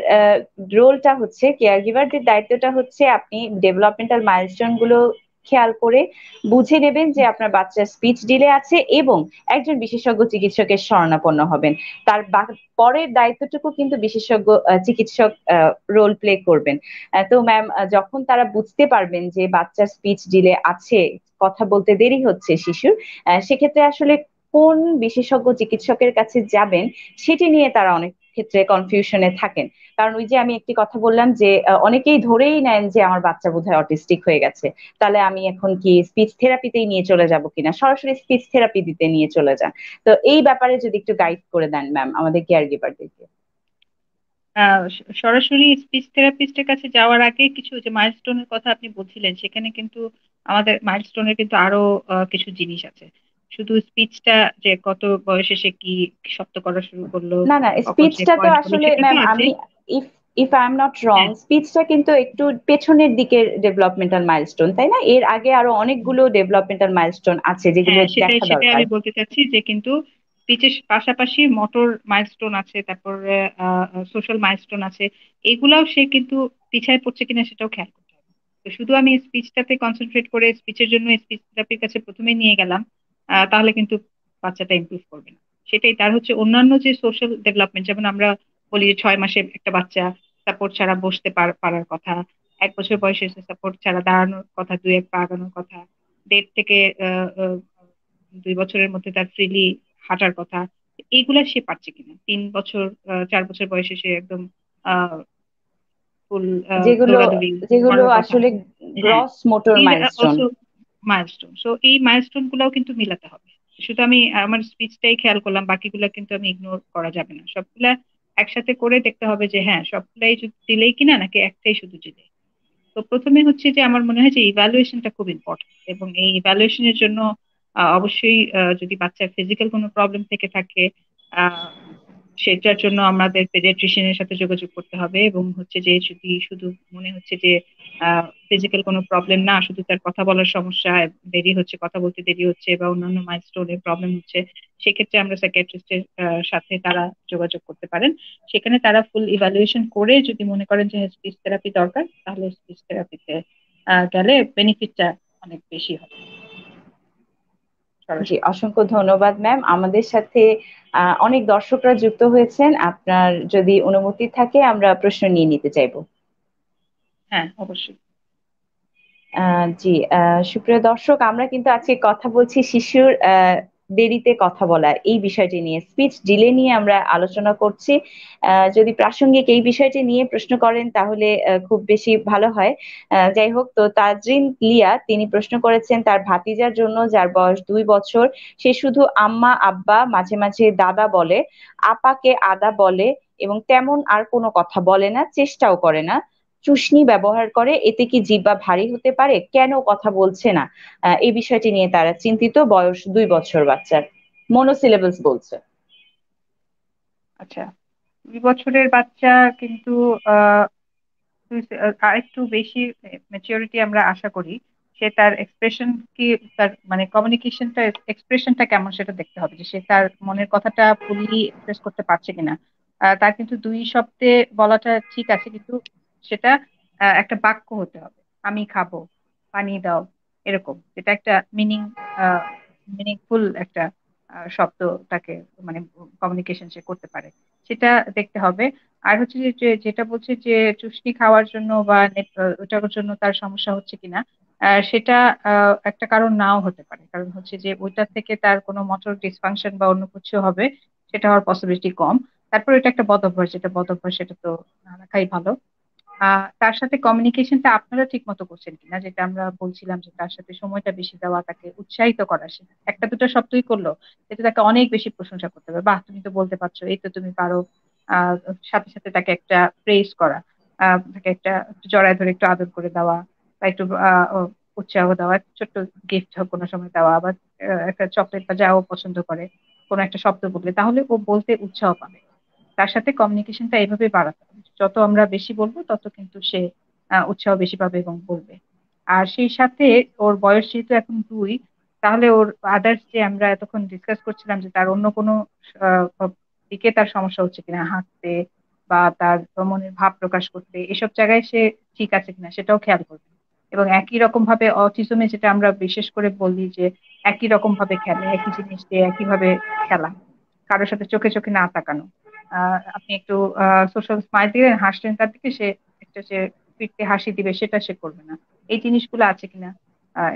S1: রোলটা হচ্ছে কেয়ার গিভারদের দায়িত্বটা হচ্ছে আপনি ডেভেলপমেন্টাল মাইলস্টোন গুলো খেয়াল করে বুঝে নেবেন যে আপনার বাচ্চার স্পিচ ডিলে আছে এবং একজন বিশেষজ্ঞ চিকিৎসকের শরণাপন্ন হবেন তার পরের দায়িত্বটুকু কিন্তু বিশেষজ্ঞ চিকিৎসক রোল প্লে করবেন তো ম্যাম যখন তারা বুঝতে পারবেন যে বাচ্চার স্পিচ ডিলে আছে কথা বলতে দেরি হচ্ছে শিশুর সেক্ষেত্রে আসলে কোন বিশেষজ্ঞ চিকিৎসকের কাছে যাবেন সেটি নিয়ে তারা অনেক ক্ষেত্রে কনফিউশনে থাকেন কারণ ওই যে আমি একটি কথা বললাম যে অনেকেই ধরেই নেন যে আমার বাচ্চা বোধহয় অটিস্টিক হয়ে গেছে তাহলে আমি এখন কি স্পিচ থেরাপিতেই নিয়ে চলে যাব কিনা সরাসরি স্পিচ থেরাপি দিতে নিয়ে চলে যান তো এই ব্যাপারে যদি
S2: একটু গাইড করে দেন ম্যাম আমাদের কেয়ার গিভারদেরকে সরাসরি স্পিচ থেরাপিস্টের কাছে যাওয়ার আগে কিছু যে মাইলস্টোনের কথা আপনি বলছিলেন সেখানে কিন্তু আমাদের মাইলস্টোনের কিন্তু আরো কিছু জিনিস আছে শুধু স্পিচটা যে কত বয়সে সে কি শক্ত করা শুরু করলো না না স্পিচটা তো আসলে ম্যাম আমি
S1: if if I am not wrong স্পিচটা কিন্তু একটু পেছনের দিকের ডেভেলপমেন্টাল মাইলস্টোন তাই না এর আগে আরো অনেকগুলো ডেভেলপমেন্টাল মাইলস্টোন আছে যেগুলো হ্যাঁ, দেখা দরকার সেটা আমি
S2: বলতে চাচ্ছি যে কিন্তু স্পিচের পাশাপাশি মোটর মাইলস্টোন আছে তারপর সোশ্যাল মাইলস্টোন আছে এগুলাও সে কিন্তু পিছায় পড়ছে কিনা সেটাও খেয়াল তো শুধু আমি স্পিচটাতে কনসেন্ট্রেট করে স্পিচের জন্য স্পিচ থেরাপির কাছে প্রথমে নিয়ে গেলাম তাহলে কিন্তু বাচ্চাটা ইমপ্রুভ করবে না সেটাই তার হচ্ছে অন্যান্য যে সোশ্যাল ডেভেলপমেন্ট যেমন আমরা বলি যে ছয় মাসে একটা বাচ্চা সাপোর্ট ছাড়া বসতে পারার কথা এক বছর বয়সে সাপোর্ট ছাড়া দাঁড়ানোর কথা দুই এক পা আগানোর কথা দেড় থেকে দুই বছরের মধ্যে তার ফ্রিলি হাঁটার কথা এইগুলা সে পারছে কিনা তিন বছর চার বছর বয়সে সে একদম full uh, যেগুলো যেগুলো আসলে gross motor milestone milestone so এই মাইলস্টোন গুলাও কিন্তু মিলাতে হবে শুধু আমি আমার স্পিচটাই খেয়াল করলাম বাকিগুলা কিন্তু আমি ইগনোর করা যাবে না সবগুলা একসাথে করে দেখতে হবে যে হ্যাঁ সবগুলাই দিলেই কিনা নাকি একটাই শুধু দিলে তো প্রথমে হচ্ছে যে আমার মনে হয় যে ইভ্যালুয়েশনটা খুব ইম্পর্টেন্ট এবং এই ইভ্যালুয়েশনের জন্য অবশ্যই যদি বাচ্চার ফিজিক্যাল কোনো প্রবলেম থেকে থাকে আহ সেটার জন্য আমাদের পেডিয়াট্রিশিয়ানের সাথে যোগাযোগ করতে হবে এবং হচ্ছে যে যদি শুধু মনে হচ্ছে যে ফিজিক্যাল কোনো প্রবলেম না শুধু তার কথা বলার সমস্যা দেরি হচ্ছে কথা বলতে দেরি হচ্ছে বা অন্যান্য মাইলস্টোনের প্রবলেম হচ্ছে সেক্ষেত্রে আমরা সাইকিয়াট্রিস্টের সাথে তারা যোগাযোগ করতে পারেন সেখানে তারা ফুল ইভালুয়েশন করে যদি মনে করেন যে স্পিচ থেরাপি দরকার তাহলে স্পিচ থেরাপিতে গেলে বেনিফিটটা অনেক বেশি
S1: হবে জি অসংখ্য ধন্যবাদ ম্যাম আমাদের সাথে অনেক দর্শকরা যুক্ত হয়েছেন আপনার যদি অনুমতি থাকে আমরা প্রশ্ন নিয়ে নিতে চাইব
S2: হ্যাঁ অবশ্যই
S1: জি সুপ্রিয় দর্শক আমরা কিন্তু আজকে কথা বলছি শিশুর দেরিতে কথা বলা এই বিষয়টি নিয়ে স্পিচ ডিলে নিয়ে আমরা আলোচনা করছি যদি প্রাসঙ্গিক এই বিষয়টি নিয়ে প্রশ্ন করেন তাহলে খুব বেশি ভালো হয় যাই হোক তো তাজরিন লিয়া তিনি প্রশ্ন করেছেন তার ভাতিজার জন্য যার বয়স দুই বছর সে শুধু আম্মা আব্বা মাঝে মাঝে দাদা বলে আপাকে আদা বলে এবং তেমন আর কোনো কথা বলে না চেষ্টাও করে না চুষনি ব্যবহার করে এতে কি জিব্বা ভারী হতে পারে কেন কথা বলছে না এই বিষয়টি নিয়ে তারা চিন্তিত বয়স দুই বছর বাচ্চার মনোসিলেবাস বলছে
S2: আচ্ছা দুই বছরের বাচ্চা কিন্তু আরেকটু বেশি ম্যাচিউরিটি আমরা আশা করি সে তার এক্সপ্রেশন কি তার মানে কমিউনিকেশনটা এক্সপ্রেশনটা কেমন সেটা দেখতে হবে যে সে তার মনের কথাটা ফুললি এক্সপ্রেস করতে পারছে কিনা তার কিন্তু দুই সপ্তাহে বলাটা ঠিক আছে কিন্তু সেটা একটা বাক্য হতে হবে আমি খাবো পানি দাও এরকম এটা একটা মিনিং মিনিংফুল একটা শব্দ তাকে মানে কমিউনিকেশন সে করতে পারে সেটা দেখতে হবে আর হচ্ছে যে যেটা বলছে যে চুষ্টি খাওয়ার জন্য বা ওটার জন্য তার সমস্যা হচ্ছে কিনা সেটা একটা কারণ নাও হতে পারে কারণ হচ্ছে যে ওইটা থেকে তার কোনো মোটর ডিসফাংশন বা অন্য কিছু হবে সেটা হওয়ার পসিবিলিটি কম তারপর এটা একটা বদ অভ্যাস যেটা বদ অভ্যাস সেটা তো না রাখাই ভালো তার সাথে কমিউনিকেশনটা আপনারা ঠিক মতো করছেন কিনা যেটা আমরা বলছিলাম যে তার সাথে সময়টা বেশি দেওয়া তাকে উৎসাহিত করা একটা দুটো শব্দই করলো এটা তাকে অনেক বেশি প্রশংসা করতে হবে বাহ তুমি তো বলতে পারছো এই তো তুমি পারো সাথে সাথে তাকে একটা প্রেস করা তাকে একটা জড়ায় ধরে একটু আদর করে দেওয়া বা একটু উৎসাহ দেওয়া ছোট্ট গিফট হোক কোনো সময় দেওয়া বা একটা চকলেট বা যাও পছন্দ করে কোনো একটা শব্দ বললে তাহলে ও বলতে উৎসাহ পাবে তার সাথে কমিউনিকেশনটা এভাবে বাড়াতে হবে যত আমরা বেশি বলবো তত কিন্তু সে উৎসাহ বেশি পাবে এবং বলবে আর সেই সাথে ওর বয়স যেহেতু এখন দুই তাহলে ওর আদার্স যে আমরা এতক্ষণ ডিসকাস করছিলাম যে তার অন্য কোনো দিকে তার সমস্যা হচ্ছে কিনা হাঁটতে বা তার ভ্রমণের ভাব প্রকাশ করতে এসব জায়গায় সে ঠিক আছে কিনা সেটাও খেয়াল করবে এবং একই রকম ভাবে অটিজমে যেটা আমরা বিশেষ করে বলি যে একই রকম ভাবে খেলে একই জিনিস দিয়ে একইভাবে খেলা কারোর সাথে চোখে চোখে না তাকানো আপনি একটু সোশ্যাল স্মাইল দিলেন হাসলেন তার থেকে সে একটা সে ফিরতে হাসি দিবে সেটা সে করবে না এই জিনিসগুলো আছে কিনা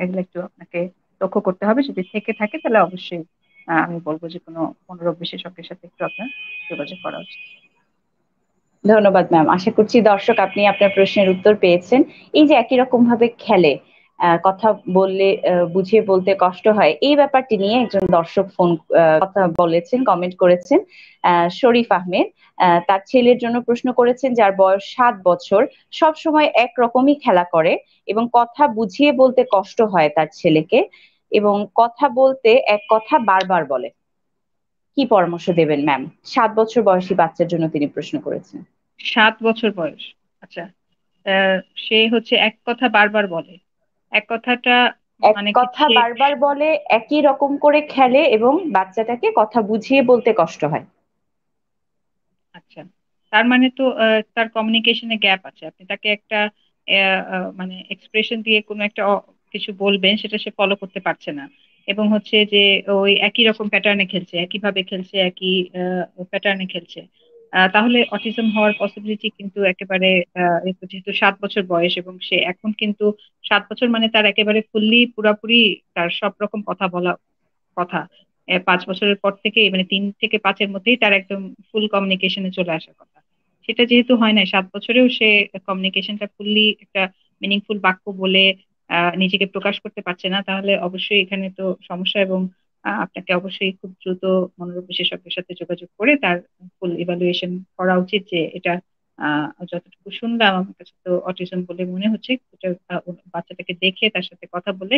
S2: এগুলো একটু আপনাকে লক্ষ্য করতে হবে যদি থেকে থাকে তাহলে অবশ্যই আমি বলবো যে কোনো মনোরোগ বিশেষজ্ঞের সাথে একটু আপনার যোগাযোগ করা উচিত
S1: ধন্যবাদ ম্যাম আশা করছি দর্শক আপনি আপনার প্রশ্নের উত্তর পেয়েছেন এই যে একই রকম ভাবে খেলে কথা বললে বুঝিয়ে বলতে কষ্ট হয় এই ব্যাপারটি নিয়ে একজন দর্শক ফোন কথা বলেছেন কমেন্ট করেছেন শরীফ আহমেদ তার ছেলের জন্য প্রশ্ন করেছেন যার বয়স সাত বছর সব সময় এক রকমই খেলা করে এবং কথা বুঝিয়ে বলতে কষ্ট হয় তার ছেলেকে এবং কথা বলতে এক কথা বারবার বলে কি পরামর্শ দেবেন ম্যাম সাত বছর বয়সী বাচ্চার জন্য তিনি প্রশ্ন করেছেন
S2: সাত বছর বয়স আচ্ছা সে হচ্ছে এক কথা বারবার বলে এক কথাটা মানে
S1: কথা বারবার বলে একই রকম করে খেলে এবং বাচ্চাটাকে কথা বুঝিয়ে বলতে কষ্ট
S2: হয় আচ্ছা তার মানে তো তার কমিউনিকেশনে গ্যাপ আছে আপনি তাকে একটা মানে এক্সপ্রেশন দিয়ে কোনো একটা কিছু বলবেন সেটা সে ফলো করতে পারছে না এবং হচ্ছে যে ওই একই রকম প্যাটার্নে খেলছে একই ভাবে খেলছে একই প্যাটার্নে খেলছে তাহলে অটিজম হওয়ার পসিবিলিটি কিন্তু একেবারে যেহেতু সাত বছর বয়স এবং সে এখন কিন্তু সাত বছর মানে তার একেবারে ফুললি পুরাপুরি তার সব রকম কথা বলা কথা পাঁচ বছরের পর থেকে মানে তিন থেকে পাঁচের মধ্যেই তার একদম ফুল কমিউনিকেশনে চলে আসার কথা সেটা যেহেতু হয় না সাত বছরেও সে কমিউনিকেশনটা ফুললি একটা মিনিংফুল বাক্য বলে নিজেকে প্রকাশ করতে পারছে না তাহলে অবশ্যই এখানে তো সমস্যা এবং আপনাকে অবশ্যই খুব দ্রুত মনোরোগ বিশেষজ্ঞের সাথে যোগাযোগ করে তার ফুল ইভালুয়েশন করা উচিত যে এটা যতটুকু শুনলাম আমার কাছে তো অটিজম বলে মনে হচ্ছে বাচ্চাটাকে দেখে তার সাথে কথা বলে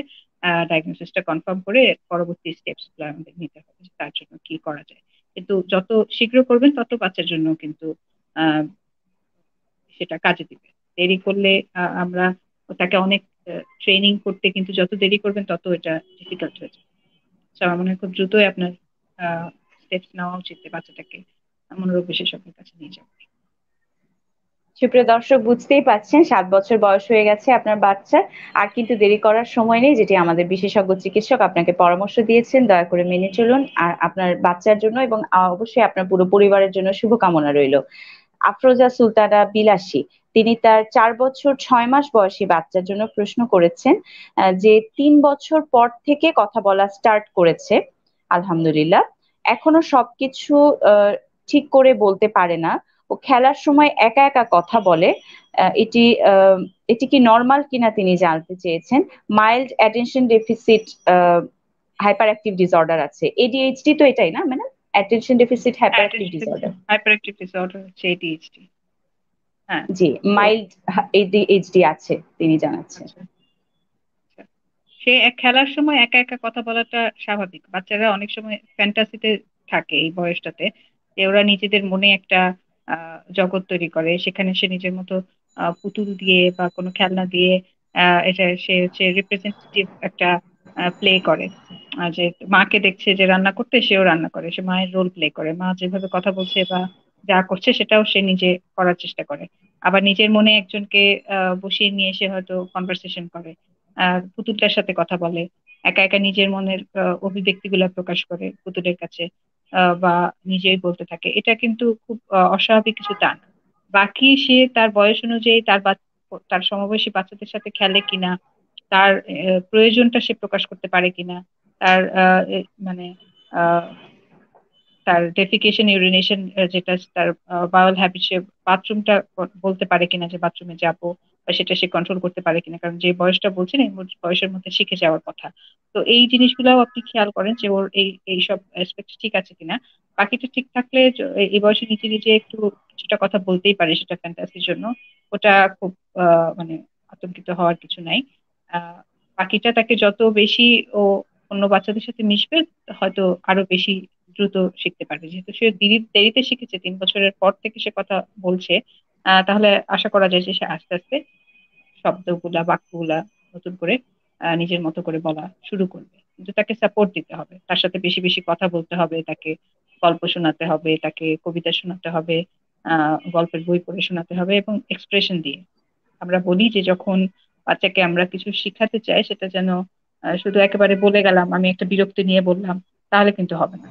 S2: ডায়াগনোসিসটা কনফার্ম করে পরবর্তী স্টেপস গুলো আমাদের নিতে হবে তার জন্য কি করা যায় কিন্তু যত শীঘ্র করবেন তত বাচ্চার জন্য কিন্তু সেটা কাজে দিবে দেরি করলে আমরা তাকে অনেক ট্রেনিং করতে কিন্তু যত দেরি করবেন তত এটা ডিফিকাল্ট হয়ে যাবে আমার মনে হয় খুব দ্রুতই আপনার স্টেপস নেওয়া উচিত বাচ্চাটাকে মনোরোগ বিশেষজ্ঞের কাছে নিয়ে যাবে সুপ্রিয় দর্শক বুঝতেই
S1: পাচ্ছেন সাত বছর বয়স হয়ে গেছে আপনার বাচ্চা আর কিন্তু দেরি করার সময় নেই যেটি আমাদের বিশেষজ্ঞ চিকিৎসক আপনাকে পরামর্শ দিয়েছেন দয়া করে মেনে চলুন আর আপনার বাচ্চার জন্য এবং অবশ্যই আপনার পুরো পরিবারের জন্য শুভকামনা রইল আফরোজা সুলতানা বিলাসী তিনি তার চার বছর ছয় মাস বয়সী বাচ্চার জন্য প্রশ্ন করেছেন যে তিন বছর পর থেকে কথা বলা স্টার্ট করেছে আলহামদুলিল্লাহ এখনো সবকিছু ঠিক করে বলতে পারে না ও খেলার সময় একা একা কথা বলে এটি এটি কি নর্মাল কিনা তিনি জানতে চেয়েছেন mild attention deficit hyperactive disorder আছে এডিএইচডি তো এটাই না ম্যাডাম মানে attention deficit hyperactive disorder
S2: hyperactive disorder হচ্ছে এডিএইচডি
S1: হ্যাঁ জি মাইল্ড এডিএইচডি আছে তিনি জানাচ্ছেন আচ্ছা,
S2: আচ্ছা। সে খেলার সময় একা একা কথা বলাটা স্বাভাবিক বাচ্চারা অনেক সময় ফ্যান্টাসিতে থাকে এই বয়সটাতে যে ওরা নিজেদের মনে একটা জগৎ তৈরি করে সেখানে সে নিজের মতো পুতুল দিয়ে বা কোনো খেলনা দিয়ে এটা সে হচ্ছে রিপ্রেজেন্টেটিভ একটা প্লে করে যে মাকে দেখছে যে রান্না করতে সেও রান্না করে সে মায়ের রোল প্লে করে মা যেভাবে কথা বলছে বা যা করছে সেটাও সে নিজে করার চেষ্টা করে আবার নিজের মনে একজনকে বসিয়ে নিয়ে সে হয়তো কনভারসেশন করে পুতুলটার সাথে কথা বলে একা একা নিজের মনের অভিব্যক্তিগুলো প্রকাশ করে পুতুলের কাছে বা নিজেই বলতে থাকে এটা কিন্তু খুব অস্বাভাবিক কিছু টান বাকি সে তার বয়স অনুযায়ী তার তার সমবয়সী বাচ্চাদের সাথে খেলে কিনা তার প্রয়োজনটা সে প্রকাশ করতে পারে কিনা তার মানে তার ডেফিকেশন ইউরিনেশন যেটা তার বাউল হ্যাবিট সে বাথরুমটা বলতে পারে কিনা যে বাথরুমে যাবো বা সেটা সে কন্ট্রোল করতে পারে কিনা কারণ যে বয়সটা বলছেন এই বয়সের মধ্যে শিখে যাওয়ার কথা তো এই জিনিসগুলাও আপনি খেয়াল করেন যে ওর এই এইসব অ্যাসপেক্ট ঠিক আছে কিনা বাকিটা ঠিক থাকলে এই বয়সে নিজে নিজে একটু কিছুটা কথা বলতেই পারে সেটা ফ্যান্টাসির জন্য ওটা খুব মানে আতঙ্কিত হওয়ার কিছু নাই বাকিটা তাকে যত বেশি ও অন্য বাচ্চাদের সাথে মিশবে হয়তো আরো বেশি দ্রুত শিখতে পারবে যেহেতু সে দেরিতে শিখেছে তিন বছরের পর থেকে সে কথা বলছে তাহলে আশা করা যায় যে সে আস্তে আস্তে শব্দগুলা বাক্যগুলা নতুন করে নিজের মতো করে বলা শুরু করবে কিন্তু তাকে সাপোর্ট দিতে হবে তার সাথে বেশি বেশি কথা বলতে হবে তাকে গল্প শোনাতে হবে তাকে কবিতা শোনাতে হবে গল্পের বই পড়ে শোনাতে হবে এবং এক্সপ্রেশন দিয়ে আমরা বলি যে যখন বাচ্চাকে আমরা কিছু শিখাতে চাই সেটা যেন শুধু একেবারে বলে গেলাম আমি একটা বিরক্তি নিয়ে বললাম তাহলে কিন্তু হবে না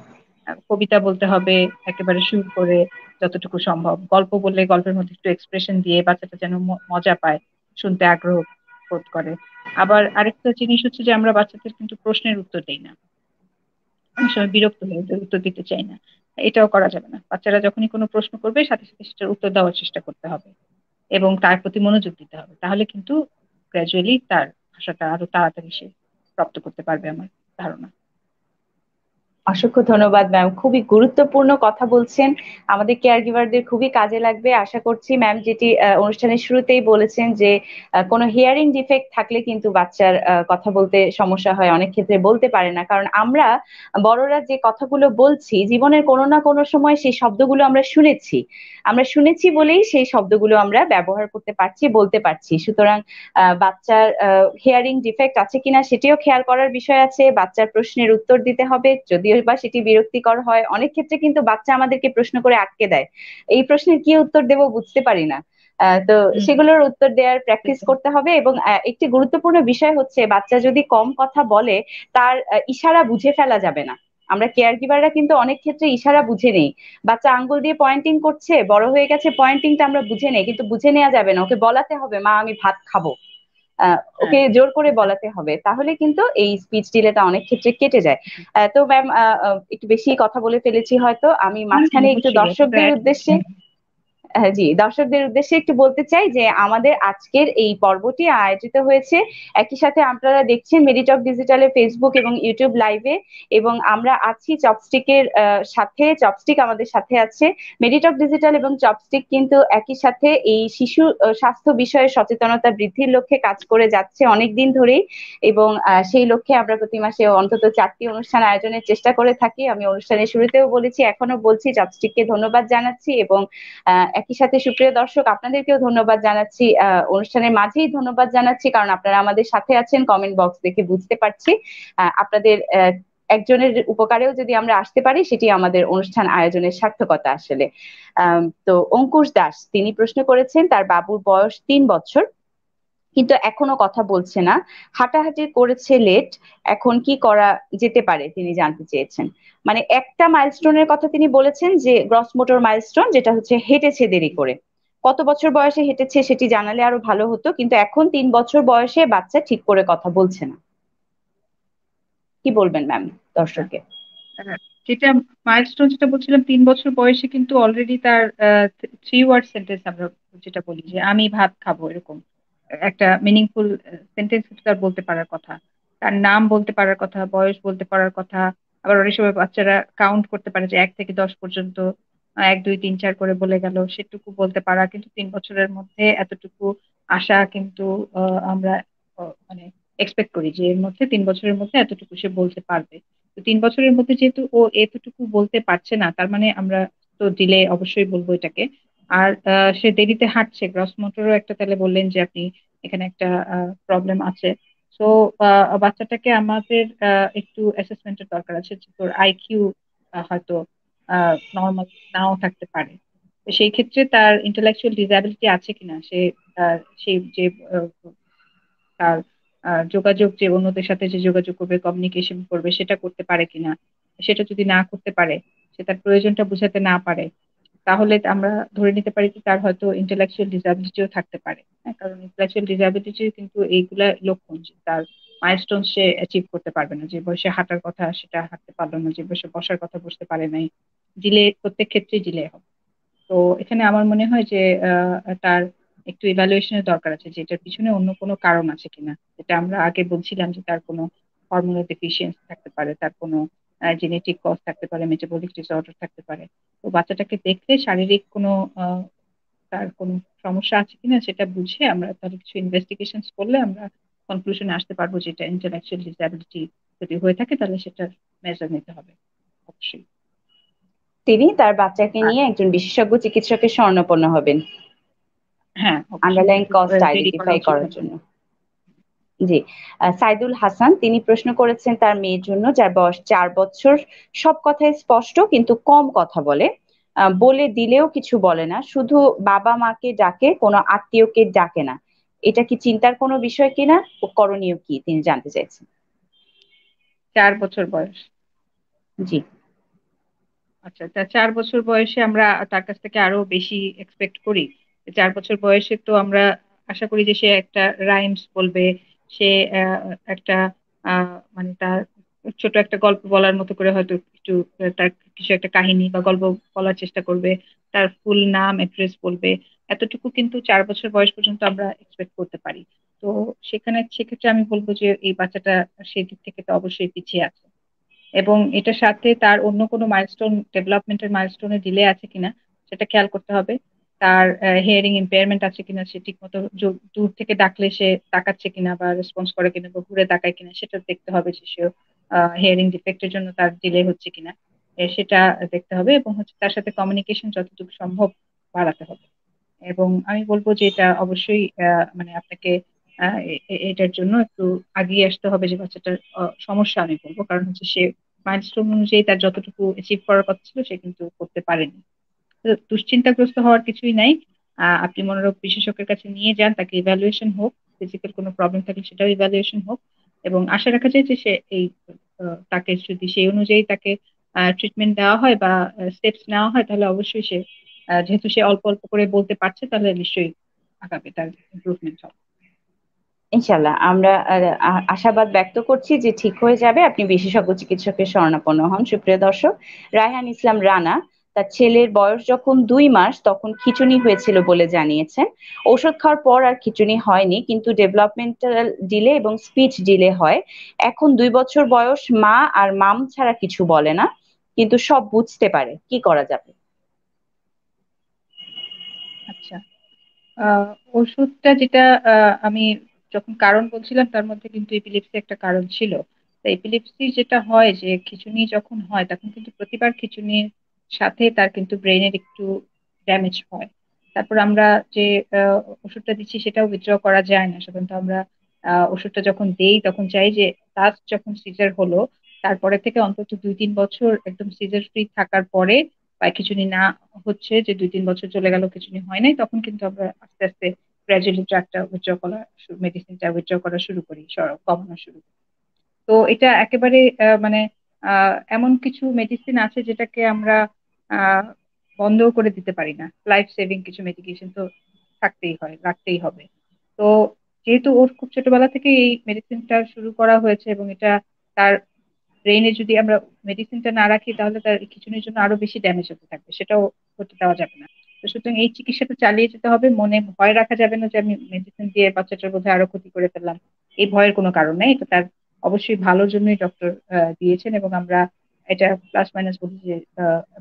S2: কবিতা বলতে হবে একেবারে শুরু করে যতটুকু সম্ভব গল্প বললে গল্পের মধ্যে একটু এক্সপ্রেশন দিয়ে বাচ্চাটা যেন মজা পায় শুনতে আগ্রহ বোধ করে আবার আরেকটা জিনিস হচ্ছে যে আমরা বাচ্চাদের কিন্তু প্রশ্নের উত্তর দিই না অনেক সময় বিরক্ত হয়ে উত্তর দিতে চাই না এটাও করা যাবে না বাচ্চারা যখনই কোনো প্রশ্ন করবে সাথে সাথে সেটার উত্তর দেওয়ার চেষ্টা করতে হবে এবং তার প্রতি মনোযোগ দিতে হবে তাহলে কিন্তু গ্র্যাজুয়ালি তার ভাষাটা আরো তাড়াতাড়ি সে প্রাপ্ত করতে পারবে আমার ধারণা অসংখ্য ধন্যবাদ ম্যাম খুবই গুরুত্বপূর্ণ কথা
S1: বলছেন আমাদের কেয়ার গিভারদের খুবই কাজে লাগবে আশা করছি ম্যাম যেটি অনুষ্ঠানের শুরুতেই বলেছেন যে কোনো হিয়ারিং ডিফেক্ট থাকলে কিন্তু বাচ্চার কথা বলতে সমস্যা হয় অনেক ক্ষেত্রে বলতে পারে না কারণ আমরা বড়রা যে কথাগুলো বলছি জীবনের কোনো না কোনো সময় সেই শব্দগুলো আমরা শুনেছি আমরা শুনেছি বলেই সেই শব্দগুলো আমরা ব্যবহার করতে পারছি বলতে পারছি সুতরাং বাচ্চার হিয়ারিং ডিফেক্ট আছে কিনা সেটিও খেয়াল করার বিষয় আছে বাচ্চার প্রশ্নের উত্তর দিতে হবে যদি বা সেটি বিরক্তিকর হয় অনেক ক্ষেত্রে কিন্তু বাচ্চা আমাদেরকে প্রশ্ন করে আটকে দেয় এই প্রশ্নের কি উত্তর দেব বুঝতে পারি না তো সেগুলোর উত্তর দেওয়ার প্র্যাকটিস আচ্ছা। করতে হবে এবং একটি গুরুত্বপূর্ণ বিষয় হচ্ছে বাচ্চা যদি কম কথা বলে তার ইশারা বুঝে ফেলা যাবে না আমরা কেয়ার গিভাররা কিন্তু অনেক ক্ষেত্রে ইশারা বুঝে নেই বাচ্চা আঙ্গুল দিয়ে পয়েন্টিং করছে বড় হয়ে গেছে পয়েন্টিংটা আমরা বুঝে নেই কিন্তু বুঝে নেওয়া যাবে না ওকে বলাতে হবে মা আমি ভাত খাবো ওকে হ্যাঁ। জোর করে বলাতে হবে তাহলে কিন্তু এই স্পিচ ডিলেটা অনেক ক্ষেত্রে কেটে যায় তো ম্যাম একটু বেশি কথা বলে ফেলেছি হয়তো আমি হ্যাঁ, মাঝখানে হ্যাঁ, একটু দর্শকদের উদ্দেশ্যে হ্যাঁ, জি দর্শকদের উদ্দেশ্যে একটু বলতে চাই যে আমাদের আজকের এই পর্বটি আয়োজিত হয়েছে একই সাথে আপনারা দেখছেন মেডিটক ডিজিটালে ফেসবুক এবং ইউটিউব লাইভে এবং আমরা আছি চপস্টিকের সাথে চপস্টিক আমাদের সাথে আছে মেডিটক ডিজিটাল এবং চপস্টিক কিন্তু একই সাথে এই শিশু স্বাস্থ্য বিষয়ে সচেতনতা বৃদ্ধির লক্ষ্যে কাজ করে যাচ্ছে অনেক দিন ধরেই এবং সেই লক্ষ্যে আমরা প্রতি মাসে অন্তত চারটি অনুষ্ঠান আয়োজনের চেষ্টা করে থাকি আমি অনুষ্ঠানের শুরুতেও বলেছি এখনো বলছি চপস্টিককে ধন্যবাদ জানাচ্ছি এবং একই সাথে সুপ্রিয় দর্শক আপনাদেরকেও ধন্যবাদ জানাচ্ছি অনুষ্ঠানের মাঝেই ধন্যবাদ জানাচ্ছি কারণ আপনারা আমাদের সাথে আছেন কমেন্ট বক্স দেখে বুঝতে পারছি আপনাদের একজনের উপকারেও যদি আমরা আসতে পারি সেটি আমাদের অনুষ্ঠান আয়োজনের সার্থকতা আসলে তো অঙ্কুশ দাস তিনি প্রশ্ন করেছেন তার বাবুর বয়স তিন বছর কিন্তু এখনো কথা বলছে না হাঁটাহাঁটি করেছে লেট এখন কি করা যেতে পারে তিনি জানতে চেয়েছেন মানে একটা মাইলস্টোনের কথা তিনি বলেছেন যে গ্রস মোটর মাইলস্টোন যেটা হচ্ছে হেঁটেছে দেরি করে কত বছর বয়সে হেঁটেছে সেটি জানালে আরো ভালো হতো কিন্তু এখন তিন বছর বয়সে বাচ্চা ঠিক করে কথা বলছে না
S2: কি বলবেন ম্যাম দর্শককে হ্যাঁ, যেটা মাইলস্টোন যেটা বলছিলাম তিন বছর বয়সে কিন্তু অলরেডি তার থ্রি ওয়ার্ড সেন্টেন্স আমরা যেটা বলি যে আমি ভাত খাবো এরকম একটা মিনিংফুল সেন্টেন্স uh, তার বলতে পারার কথা তার নাম বলতে পারার কথা বয়স বলতে পারার কথা আবার অনেক সময় বাচ্চারা কাউন্ট করতে পারে যে এক থেকে দশ পর্যন্ত এক দুই তিন চার করে বলে গেল সেটুকু বলতে পারা কিন্তু তিন বছরের মধ্যে এতটুকু আশা কিন্তু আমরা মানে এক্সপেক্ট করি যে এর মধ্যে তিন বছরের মধ্যে এতটুকু সে বলতে পারবে তো তিন বছরের মধ্যে যেহেতু ও এতটুকু বলতে পারছে না তার মানে আমরা তো দিলে অবশ্যই বলবো এটাকে আর সে দেরিতে হাঁটছে গ্রস মোটরও একটা তাহলে বললেন যে আপনি এখানে একটা প্রবলেম আছে তো বাচ্চাটাকে আমাদের একটু অ্যাসেসমেন্টের দরকার আছে তোর আইকিউ হয়তো নর্মাল নাও থাকতে পারে সেই ক্ষেত্রে তার ইন্টেলেকচুয়াল ডিসএবিলিটি আছে কিনা সে সেই যে তার যোগাযোগ যে অন্যদের সাথে যে যোগাযোগ করবে কমিউনিকেশন করবে সেটা করতে পারে কিনা সেটা যদি না করতে পারে সে তার প্রয়োজনটা বুঝাতে না পারে তাহলে আমরা ধরে নিতে পারি যে তার হয়তো ইন্টেলেকচুয়াল ডিসাবিলিটিও থাকতে পারে হ্যাঁ, কারণ ইন্টেলেকচুয়াল ডিসাবিলিটি কিন্তু এইগুলা লক্ষণ তার মাইলস্টোন সে অ্যাচিভ করতে পারবে না যে বয়সে হাঁটার কথা সেটা হাঁটতে পারলো না যে বয়সে বসার কথা বসতে পারে নাই ডিলে প্রত্যেক ক্ষেত্রে ডিলে হবে তো এখানে আমার মনে হয় যে তার একটু ইভ্যালুয়েশনের দরকার আছে যে এটার পিছনে অন্য কোনো কারণ আছে কিনা যেটা আমরা আগে বলছিলাম যে তার কোনো হরমোনাল ডেফিসিয়েন্সি থাকতে পারে তার কোনো জেনেটিক কজ থাকতে পারে মেটাবলিক ডিসঅর্ডার থাকতে পারে তো বাচ্চাটাকে দেখলে শারীরিক কোনো তার কোনো সমস্যা আছে কিনা সেটা বুঝে আমরা তার কিছু ইনভেস্টিগেশন করলে আমরা কনক্লুশনে আসতে পারবো যে এটা ইন্টালেকচুয়াল ডিসঅ্যাবিলিটি যদি হয়ে থাকে তাহলে সেটার মেজার নিতে হবে অবশ্যই তিনি তার
S1: বাচ্চাকে নিয়ে একজন বিশেষজ্ঞ চিকিৎসকের শরণাপন্ন হবেন
S2: হ্যাঁ আন্ডারলাইন কজ আইডেন্টিফাই করার
S1: জন্য জি সাইদুল হাসান তিনি প্রশ্ন করেছেন তার মেয়ের জন্য যার বয়স চার বছর সব কথাই স্পষ্ট কিন্তু কম কথা বলে বলে দিলেও কিছু বলে না শুধু বাবা মাকে ডাকে কোনো আত্মীয়কে ডাকে না এটা কি চিন্তার কোনো বিষয় কিনা করণীয় কি তিনি জানতে চাইছেন
S2: চার বছর বয়স জি আচ্ছা তা চার বছর বয়সে আমরা তার কাছ থেকে আরো বেশি এক্সপেক্ট করি চার বছর বয়সে তো আমরা আশা করি যে সে একটা রাইমস বলবে সে একটা মানে তার ছোট একটা গল্প বলার মতো করে হয়তো একটু তার কিছু একটা কাহিনী বা গল্প বলার চেষ্টা করবে তার ফুল নাম অ্যাড্রেস বলবে এতটুকু কিন্তু চার বছর বয়স পর্যন্ত আমরা এক্সপেক্ট করতে পারি তো সেখানে সেক্ষেত্রে আমি বলবো যে এই বাচ্চাটা সেই দিক থেকে তো অবশ্যই পিছিয়ে আছে এবং এটার সাথে তার অন্য কোনো মাইলস্টোন ডেভেলপমেন্টের মাইলস্টোনে ডিলে আছে কিনা সেটা খেয়াল করতে হবে তার হিয়ারিং ইম্পেয়ারমেন্ট আছে কিনা সে ঠিক মতো দূর থেকে ডাকলে সে তাকাচ্ছে কিনা বা রেসপন্স করে কিনা বা ঘুরে তাকায় কিনা সেটা দেখতে হবে যে সে হিয়ারিং ডিফেক্টের জন্য তার ডিলে হচ্ছে কিনা সেটা দেখতে হবে এবং হচ্ছে তার সাথে কমিউনিকেশন যতটুকু সম্ভব বাড়াতে হবে এবং আমি বলবো যে এটা অবশ্যই মানে আপনাকে এটার জন্য একটু আগিয়ে আসতে হবে যে বাচ্চাটার সমস্যা আমি বলবো কারণ হচ্ছে সে মাইলস্টোন অনুযায়ী তার যতটুকু অ্যাচিভ করার কথা ছিল সে কিন্তু করতে পারেনি দুশ্চিন্তাগ্রস্ত হওয়ার কিছুই নাই আপনি মনোরোগ বিশেষজ্ঞের কাছে নিয়ে যান তাকে ইভ্যালুয়েশন হোক ফিজিক্যাল কোনো প্রবলেম থাকলে সেটাও ইভ্যালুয়েশন হোক এবং আশা রাখা যায় যে সে এই তাকে যদি সেই অনুযায়ী তাকে ট্রিটমেন্ট দেওয়া হয় বা স্টেপস নেওয়া হয় তাহলে অবশ্যই সে যেহেতু সে অল্প অল্প করে বলতে পারছে তাহলে নিশ্চয়ই আগাবে তার ইম্প্রুভমেন্ট হবে
S1: ইনশাল্লাহ আমরা আশাবাদ ব্যক্ত করছি যে ঠিক হয়ে যাবে আপনি বিশেষজ্ঞ চিকিৎসকের শরণাপন্ন হন সুপ্রিয় দর্শক রায়হান ইসলাম রানা তার ছেলের বয়স যখন দুই মাস তখন খিচুনি হয়েছিল বলে জানিয়েছেন ওষুধ খাওয়ার পর আর খিচুনি হয়নি কিন্তু ডেভেলপমেন্টাল ডিলে এবং স্পিচ ডিলে হয় এখন দুই বছর বয়স মা আর মাম ছাড়া কিছু বলে না কিন্তু সব বুঝতে পারে কি করা যাবে
S2: আচ্ছা ওষুধটা যেটা আমি যখন কারণ বলছিলাম তার মধ্যে কিন্তু এপিলেপসি একটা কারণ ছিল এপিলেপসি যেটা হয় যে খিচুনি যখন হয় তখন কিন্তু প্রতিবার খিচুনির সাথে তার কিন্তু ব্রেনের একটু ড্যামেজ হয় তারপর আমরা যে ওষুধটা দিচ্ছি সেটাও উইথড্র করা যায় না সাধারণত আমরা ওষুধটা যখন দেই তখন চাই যে তার যখন সিজার হলো তারপরে থেকে অন্তত দুই তিন বছর একদম সিজার ফ্রি থাকার পরে বা কিছুনি না হচ্ছে যে দুই তিন বছর চলে গেল কিছু হয় নাই তখন কিন্তু আমরা আস্তে আস্তে গ্র্যাজুয়ালি ড্রাগটা উইথড্র করা মেডিসিনটা উইথড্র করা শুরু করি কমানো শুরু করি তো এটা একেবারে মানে এমন কিছু মেডিসিন আছে যেটাকে আমরা বন্ধ করে দিতে পারি না লাইফ সেভিং কিছু মেডিকেশন তো থাকতেই হয় রাখতেই হবে তো যেহেতু ওর খুব ছোটবেলা থেকে এই মেডিসিনটা শুরু করা হয়েছে এবং এটা তার ব্রেইনে যদি আমরা মেডিসিনটা না রাখি তাহলে তার খিচুনির জন্য আরো বেশি ড্যামেজ হতে থাকবে সেটাও হতে দেওয়া যাবে না তো সুতরাং এই চিকিৎসাটা চালিয়ে যেতে হবে মনে ভয় রাখা যাবে না যে আমি মেডিসিন দিয়ে বাচ্চাটার বোধহয় আরো ক্ষতি করে ফেললাম এই ভয়ের কোনো কারণ নেই এটা তার অবশ্যই ভালোর জন্যই ডক্টর দিয়েছেন এবং আমরা এটা প্লাস মাইনাস বলি যে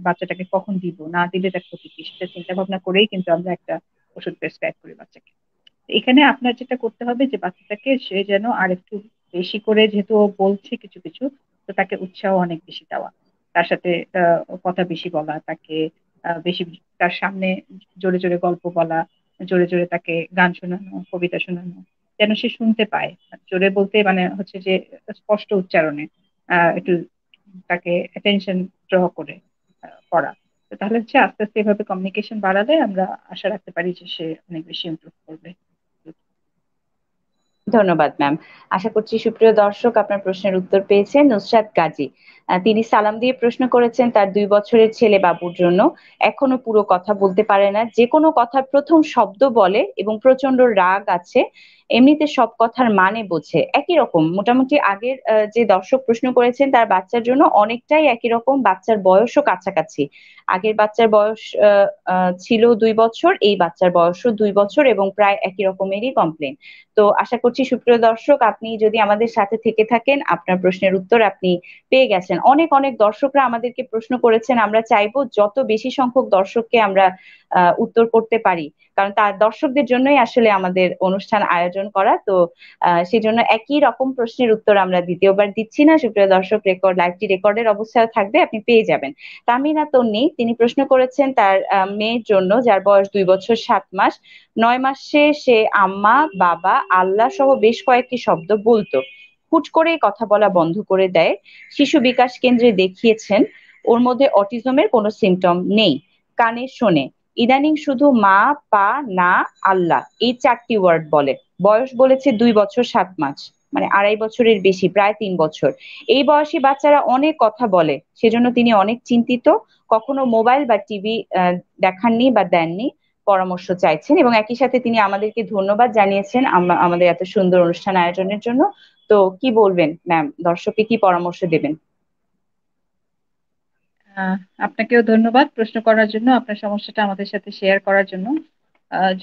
S2: বাচ্চাটাকে কখন দিব না দিলে তার ক্ষতি কি সেটা চিন্তা ভাবনা করেই কিন্তু আমরা একটা ওষুধ প্রেসক্রাইব করি বাচ্চাকে এখানে আপনার যেটা করতে হবে যে বাচ্চাটাকে সে যেন আর একটু বেশি করে যেহেতু ও বলছে কিছু কিছু তো তাকে উৎসাহ অনেক বেশি দেওয়া তার সাথে কথা বেশি বলা তাকে বেশি তার সামনে জোরে জোরে গল্প বলা জোরে জোরে তাকে গান শোনানো কবিতা শোনানো যেন সে শুনতে পায় জোরে বলতে মানে হচ্ছে যে স্পষ্ট উচ্চারণে একটু তাকে অ্যাটেনশন ড্র করে করা তাহলে হচ্ছে আস্তে আস্তে এভাবে কমিউনিকেশন বাড়ালে আমরা আশা রাখতে পারি যে সে অনেক বেশি ইমপ্রুভ করবে
S1: ধন্যবাদ ম্যাম আশা করছি সুপ্রিয় দর্শক আপনার প্রশ্নের উত্তর পেয়েছেন নুসরাত গাজী তিনি সালাম দিয়ে প্রশ্ন করেছেন তার দুই বছরের ছেলে বাবুর জন্য এখনো পুরো কথা বলতে পারে না যে কোনো কথার প্রথম শব্দ বলে এবং প্রচন্ড রাগ আছে এমনিতে সব কথার মানে বোঝে একই রকম মোটামুটি আগের যে দর্শক প্রশ্ন করেছেন তার বাচ্চার জন্য অনেকটাই একই রকম বাচ্চার বয়সও কাছাকাছি আগের বাচ্চার বয়স ছিল দুই বছর এই বাচ্চার বয়সও দুই বছর এবং প্রায় একই রকমেরই কমপ্লেন তো আশা করছি করছি সুপ্রিয় দর্শক আপনি যদি আমাদের সাথে থেকে থাকেন আপনার প্রশ্নের উত্তর আপনি পেয়ে গেছেন অনেক অনেক দর্শকরা আমাদেরকে প্রশ্ন করেছেন আমরা চাইবো যত বেশি সংখ্যক দর্শককে আমরা উত্তর করতে পারি কারণ তার দর্শকদের জন্যই আসলে আমাদের অনুষ্ঠান আয়োজন করা তো সেই জন্য একই রকম প্রশ্নের উত্তর আমরা দ্বিতীয়বার দিচ্ছি না সুপ্রিয় দর্শক রেকর্ড লাইভটি রেকর্ডের অবস্থায় থাকবে আপনি পেয়ে যাবেন তামিনা তো নেই তিনি প্রশ্ন করেছেন তার মেয়ের জন্য যার বয়স দুই বছর সাত মাস নয় মাসে সে আম্মা বাবা আল্লাহ সহ বেশ কয়েকটি শব্দ বলতো হুট করে কথা বলা বন্ধ করে দেয় শিশু বিকাশ কেন্দ্রে দেখিয়েছেন ওর মধ্যে অটিজমের কোনো সিমটম নেই কানে শোনে ইদানিং শুধু মা পা না আল্লাহ এই চারটি ওয়ার্ড বলে বয়স বলেছে দুই বছর সাত মাস মানে আড়াই বছরের বেশি প্রায় তিন বছর এই বয়সী বাচ্চারা অনেক কথা বলে সেজন্য তিনি অনেক চিন্তিত কখনো মোবাইল বা টিভি দেখাননি বা দেননি পরামর্শ চাইছেন এবং একই সাথে তিনি আমাদেরকে ধন্যবাদ জানিয়েছেন আমাদের এত সুন্দর অনুষ্ঠান আয়োজনের জন্য তো কি বলবেন ম্যাম দর্শককে কি পরামর্শ দেবেন
S2: আপনাকেও ধন্যবাদ প্রশ্ন করার জন্য আপনার সমস্যাটা আমাদের সাথে শেয়ার করার জন্য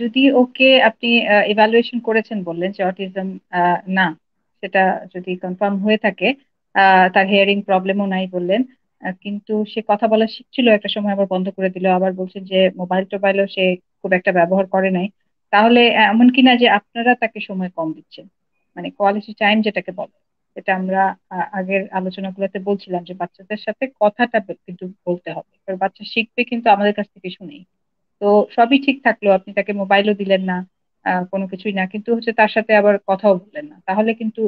S2: যদি ওকে আপনি ইভ্যালুয়েশন করেছেন বললেন যে অটিজম না সেটা যদি কনফার্ম হয়ে থাকে তার হেয়ারিং প্রবলেমও নাই বললেন কিন্তু সে কথা বলা শিখছিল একটা সময় আবার বন্ধ করে দিল আবার বলছেন যে মোবাইল টোবাইলও সে খুব একটা ব্যবহার করে নাই তাহলে এমন কিনা যে আপনারা তাকে সময় কম দিচ্ছেন মানে কোয়ালিটি টাইম যেটাকে বলে এটা আমরা আগের আলোচনা গুলোতে বলছিলাম যে বাচ্চাদের সাথে কথাটা কিন্তু বলতে হবে কারণ বাচ্চা শিখবে কিন্তু আমাদের কাছ থেকে শুনেই তো সবই ঠিক থাকলো আপনি তাকে মোবাইলও দিলেন না কোনো কিছুই না কিন্তু হচ্ছে তার সাথে আবার কথাও বললেন না তাহলে কিন্তু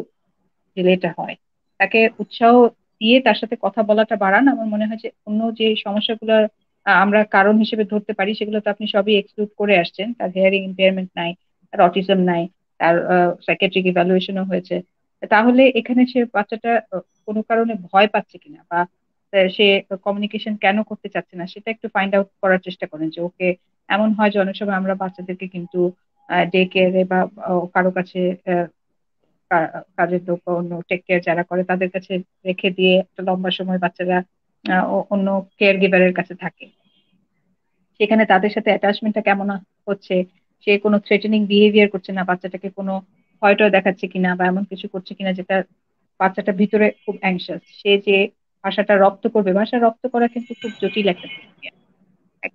S2: রিলেটা হয় তাকে উৎসাহ দিয়ে তার সাথে কথা বলাটা বাড়ান আমার মনে হয় যে অন্য যে সমস্যাগুলো আমরা কারণ হিসেবে ধরতে পারি সেগুলো তো আপনি সবই এক্সক্লুড করে আসছেন তার হেয়ারিং ইম্পেয়ারমেন্ট নাই তার অটিজম নাই তার সাইকেট্রিক ইভ্যালুয়েশনও হয়েছে তাহলে এখানে সে বাচ্চাটা কোনো কারণে ভয় পাচ্ছে কিনা বা সে কমিউনিকেশন কেন করতে চাচ্ছে না সেটা একটু ফাইন্ড আউট করার চেষ্টা করেন যে ওকে এমন হয় যে অনেক সময় আমরা বাচ্চাদেরকে কিন্তু ডে কেয়ারে বা কারো কাছে কাজের লোক অন্য টেক কেয়ার যারা করে তাদের কাছে রেখে দিয়ে একটা লম্বা সময় বাচ্চারা অন্য কেয়ার গিভারের কাছে থাকে সেখানে তাদের সাথে অ্যাটাচমেন্টটা কেমন হচ্ছে সে কোনো থ্রেটেনিং বিহেভিয়ার করছে না বাচ্চাটাকে কোনো ভয়টা দেখাচ্ছে কিনা বা এমন কিছু করছে কিনা যেটা বাচ্চাটা ভিতরে খুব অ্যাংশাস সে যে ভাষাটা রপ্ত করবে ভাষা রপ্ত করা কিন্তু খুব জটিল একটা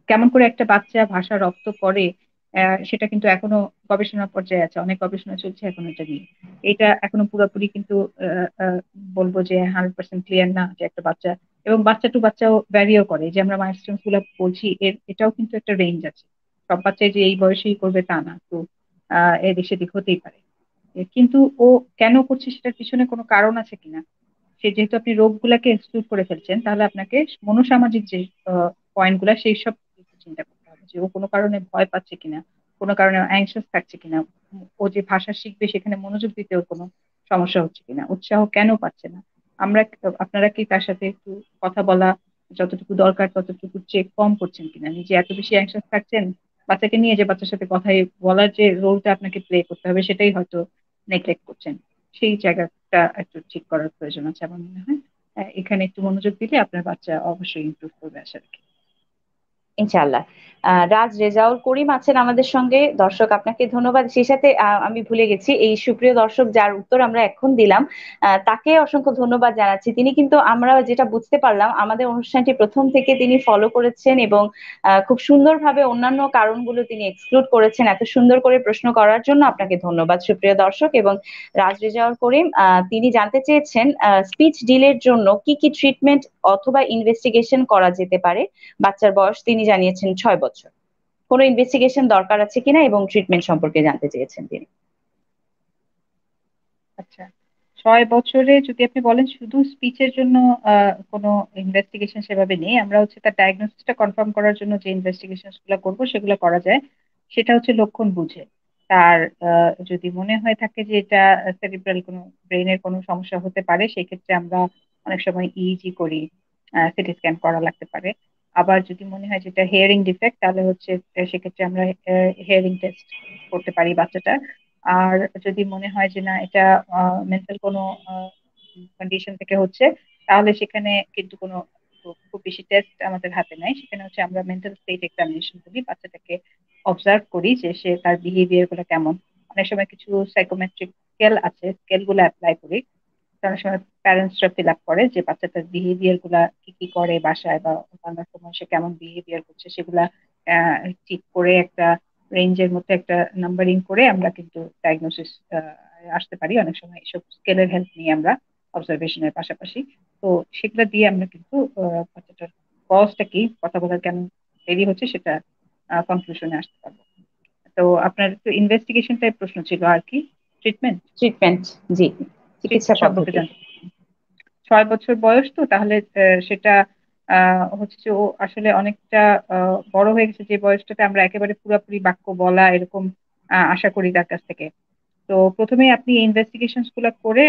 S2: কেমন করে একটা বাচ্চা ভাষা রপ্ত করে সেটা কিন্তু এখনো গবেষণা পর্যায়ে আছে অনেক গবেষণা চলছে এখন এটা নিয়ে এটা এখনো পুরোপুরি কিন্তু বলবো যে হান্ড্রেড পার্সেন্ট ক্লিয়ার না যে একটা বাচ্চা এবং বাচ্চা টু বাচ্চাও ব্যারিও করে যে আমরা মাইলস্টোন গুলো বলছি এর এটাও কিন্তু একটা রেঞ্জ আছে সব বাচ্চাই যে এই বয়সেই করবে তা না তো আহ এদেশে দিক হতেই পারে কিন্তু ও কেন করছে সেটার পিছনে কোনো কারণ আছে কিনা সে যেহেতু আপনি রোগগুলাকে এক্সক্লুড করে ফেলছেন তাহলে আপনাকে মনোসামাজিক যে পয়েন্টগুলা সেই সব চিন্তা করতে হবে যে ও কোনো কারণে ভয় পাচ্ছে কিনা কোনো কারণে অ্যাংশাস থাকছে কিনা ও যে ভাষা শিখবে সেখানে মনোযোগ দিতে কোনো সমস্যা হচ্ছে কিনা উৎসাহ কেন পাচ্ছে না আমরা আপনারা কি তার সাথে একটু কথা বলা যতটুকু দরকার ততটুকু চেক কম করছেন কিনা নিজে এত বেশি অ্যাংশাস থাকছেন বাচ্চাকে নিয়ে যে বাচ্চার সাথে কথাই বলার যে রোলটা আপনাকে প্লে করতে হবে সেটাই হয়তো নেগলেক্ট করছেন সেই জায়গাটা একটু ঠিক করার প্রয়োজন আছে আমার মনে হয় এখানে একটু মনোযোগ দিলে আপনার বাচ্চা অবশ্যই ইমপ্রুভ করবে আশা রাখি ইনশাল্লাহ
S1: রাজ রেজাউল করিম আছেন আমাদের সঙ্গে দর্শক আপনাকে ধন্যবাদ সেই সাথে আমি ভুলে গেছি এই সুপ্রিয় দর্শক যার উত্তর আমরা এখন দিলাম তাকে অসংখ্য ধন্যবাদ জানাচ্ছি তিনি কিন্তু আমরা যেটা বুঝতে পারলাম আমাদের অনুষ্ঠানটি প্রথম থেকে তিনি ফলো করেছেন এবং খুব সুন্দরভাবে অন্যান্য কারণগুলো তিনি এক্সক্লুড করেছেন এত সুন্দর করে প্রশ্ন করার জন্য আপনাকে ধন্যবাদ সুপ্রিয় দর্শক এবং রাজ রেজাউল করিম তিনি জানতে চেয়েছেন স্পিচ ডিলের জন্য কি কি ট্রিটমেন্ট অথবা ইনভেস্টিগেশন করা যেতে পারে বাচ্চার বয়স তিনি জানিয়েছেন ছয় বছর কোনো ইনভেস্টিগেশন দরকার আছে কিনা এবং ট্রিটমেন্ট সম্পর্কে জানতে চেয়েছেন তিনি
S2: আচ্ছা ছয় বছরে যদি আপনি বলেন শুধু স্পিচের জন্য কোনো ইনভেস্টিগেশন সেভাবে নেই আমরা হচ্ছে তার ডায়াগনোসিসটা কনফার্ম করার জন্য যে ইনভেস্টিগেশন গুলো করবো সেগুলো করা যায় সেটা হচ্ছে লক্ষণ বুঝে তার যদি মনে হয়ে থাকে যে এটা সেরিব্রাল কোনো ব্রেনের কোনো সমস্যা হতে পারে সেক্ষেত্রে আমরা অনেক সময় ইজি e e করি সিটি স্ক্যান করা লাগতে পারে আবার যদি মনে হয় যেটা হেয়ারিং ডিফেক্ট তাহলে হচ্ছে সেক্ষেত্রে আমরা হেয়ারিং টেস্ট করতে পারি বাচ্চাটা আর যদি মনে হয় যে না এটা মেন্টাল কোনো কন্ডিশন থেকে হচ্ছে তাহলে সেখানে কিন্তু কোনো খুব বেশি টেস্ট আমাদের হাতে নাই সেখানে হচ্ছে আমরা মেন্টাল স্টেট এক্সামিনেশন করি বাচ্চাটাকে অবজার্ভ করি যে সে তার বিহেভিয়ার গুলো কেমন অনেক সময় কিছু সাইকোমেট্রিক স্কেল আছে স্কেল গুলো অ্যাপ্লাই করি অনেক সময় প্যারেন্টসরা ফিল আপ করে যে বাচ্চাটার বিহেভিয়ার গুলা কি কি করে বাসায় বা অন্যান্য সময় সে কেমন বিহেভিয়ার করছে সেগুলা ঠিক করে একটা রেঞ্জের মধ্যে একটা নাম্বারিং করে আমরা কিন্তু ডায়াগনোসিস আসতে পারি অনেক সময় এইসব স্কেলের হেল্প নিয়ে আমরা অবজারভেশনের পাশাপাশি তো সেগুলা দিয়ে আমরা কিন্তু বাচ্চাটার কজটা কি কথা বলার কেন দেরি হচ্ছে সেটা কনক্লুশনে আসতে পারবো তো আপনার তো ইনভেস্টিগেশন টাইপ প্রশ্ন ছিল আর কি ট্রিটমেন্ট ট্রিটমেন্ট জি চিকিৎসা পদ্ধতি ছয় বছর বয়স তো তাহলে সেটা হচ্ছে ও আসলে অনেকটা বড় হয়ে গেছে যে বয়সটাতে আমরা একেবারে পুরোপুরি বাক্য বলা এরকম আশা করি তার কাছ থেকে তো প্রথমে আপনি ইনভেস্টিগেশন গুলো করে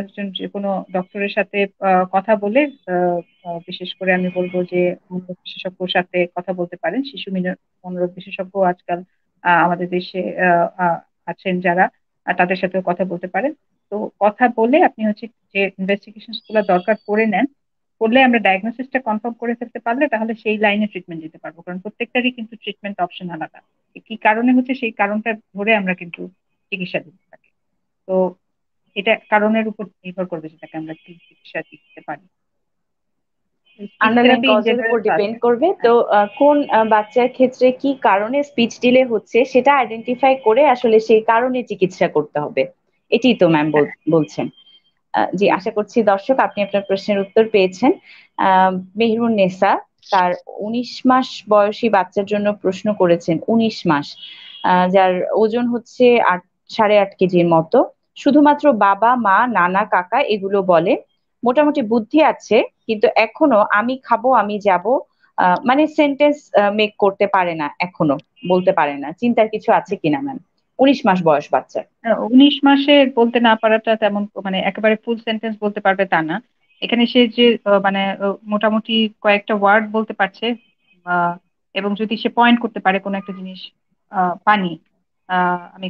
S2: একজন যে কোনো ডক্টরের সাথে কথা বলে বিশেষ করে আমি বলবো যে মনোরোগ বিশেষজ্ঞর সাথে কথা বলতে পারেন শিশু মনোরোগ বিশেষজ্ঞ আজকাল আমাদের দেশে আছেন যারা তাদের সাথেও কথা বলতে পারেন তো কথা বলে আপনি হচ্ছে যে ইনভেস্টিগেশন গুলো দরকার করে নেন করলে আমরা ডায়াগনোসিসটা কনফার্ম করে ফেলতে পারলে তাহলে সেই লাইনে ট্রিটমেন্ট দিতে পারবো কারণ প্রত্যেকটারই কিন্তু ট্রিটমেন্ট অপশন আলাদা কি কারণে হচ্ছে সেই কারণটা ধরে আমরা কিন্তু চিকিৎসা দিতে থাকি তো এটা কারণের উপর নির্ভর করবে যে তাকে আমরা কি চিকিৎসা দিতে পারি উপর
S1: ডিপেন্ড করবে তো কোন বাচ্চার ক্ষেত্রে কি কারণে স্পিচ ডিলে হচ্ছে সেটা আইডেন্টিফাই করে আসলে সেই কারণে চিকিৎসা করতে হবে এটি তো ম্যাম বলছেন জি আশা করছি দর্শক আপনি আপনার প্রশ্নের উত্তর পেয়েছেন মেহরুন নেসা তার উনিশ মাস বয়সী বাচ্চার জন্য প্রশ্ন করেছেন উনিশ মাস যার ওজন হচ্ছে আট সাড়ে আট কেজির মতো শুধুমাত্র বাবা মা নানা কাকা এগুলো বলে মোটামুটি বুদ্ধি আছে কিন্তু এখনো আমি খাবো আমি যাব মানে সেন্টেন্স মেক করতে পারে না এখনো বলতে পারে না চিন্তার কিছু আছে কিনা ম্যাম উনিশ মাস বয়স বাচ্চার
S2: হ্যাঁ, উনিশ মাসে বলতে না পারাটা তেমন মানে একেবারে ফুল সেন্টেন্স বলতে পারবে তা না এখানে সে যে মানে মোটামুটি কয়েকটা ওয়ার্ড বলতে পারছে এবং যদি সে পয়েন্ট করতে পারে কোনো একটা জিনিস পানি আমি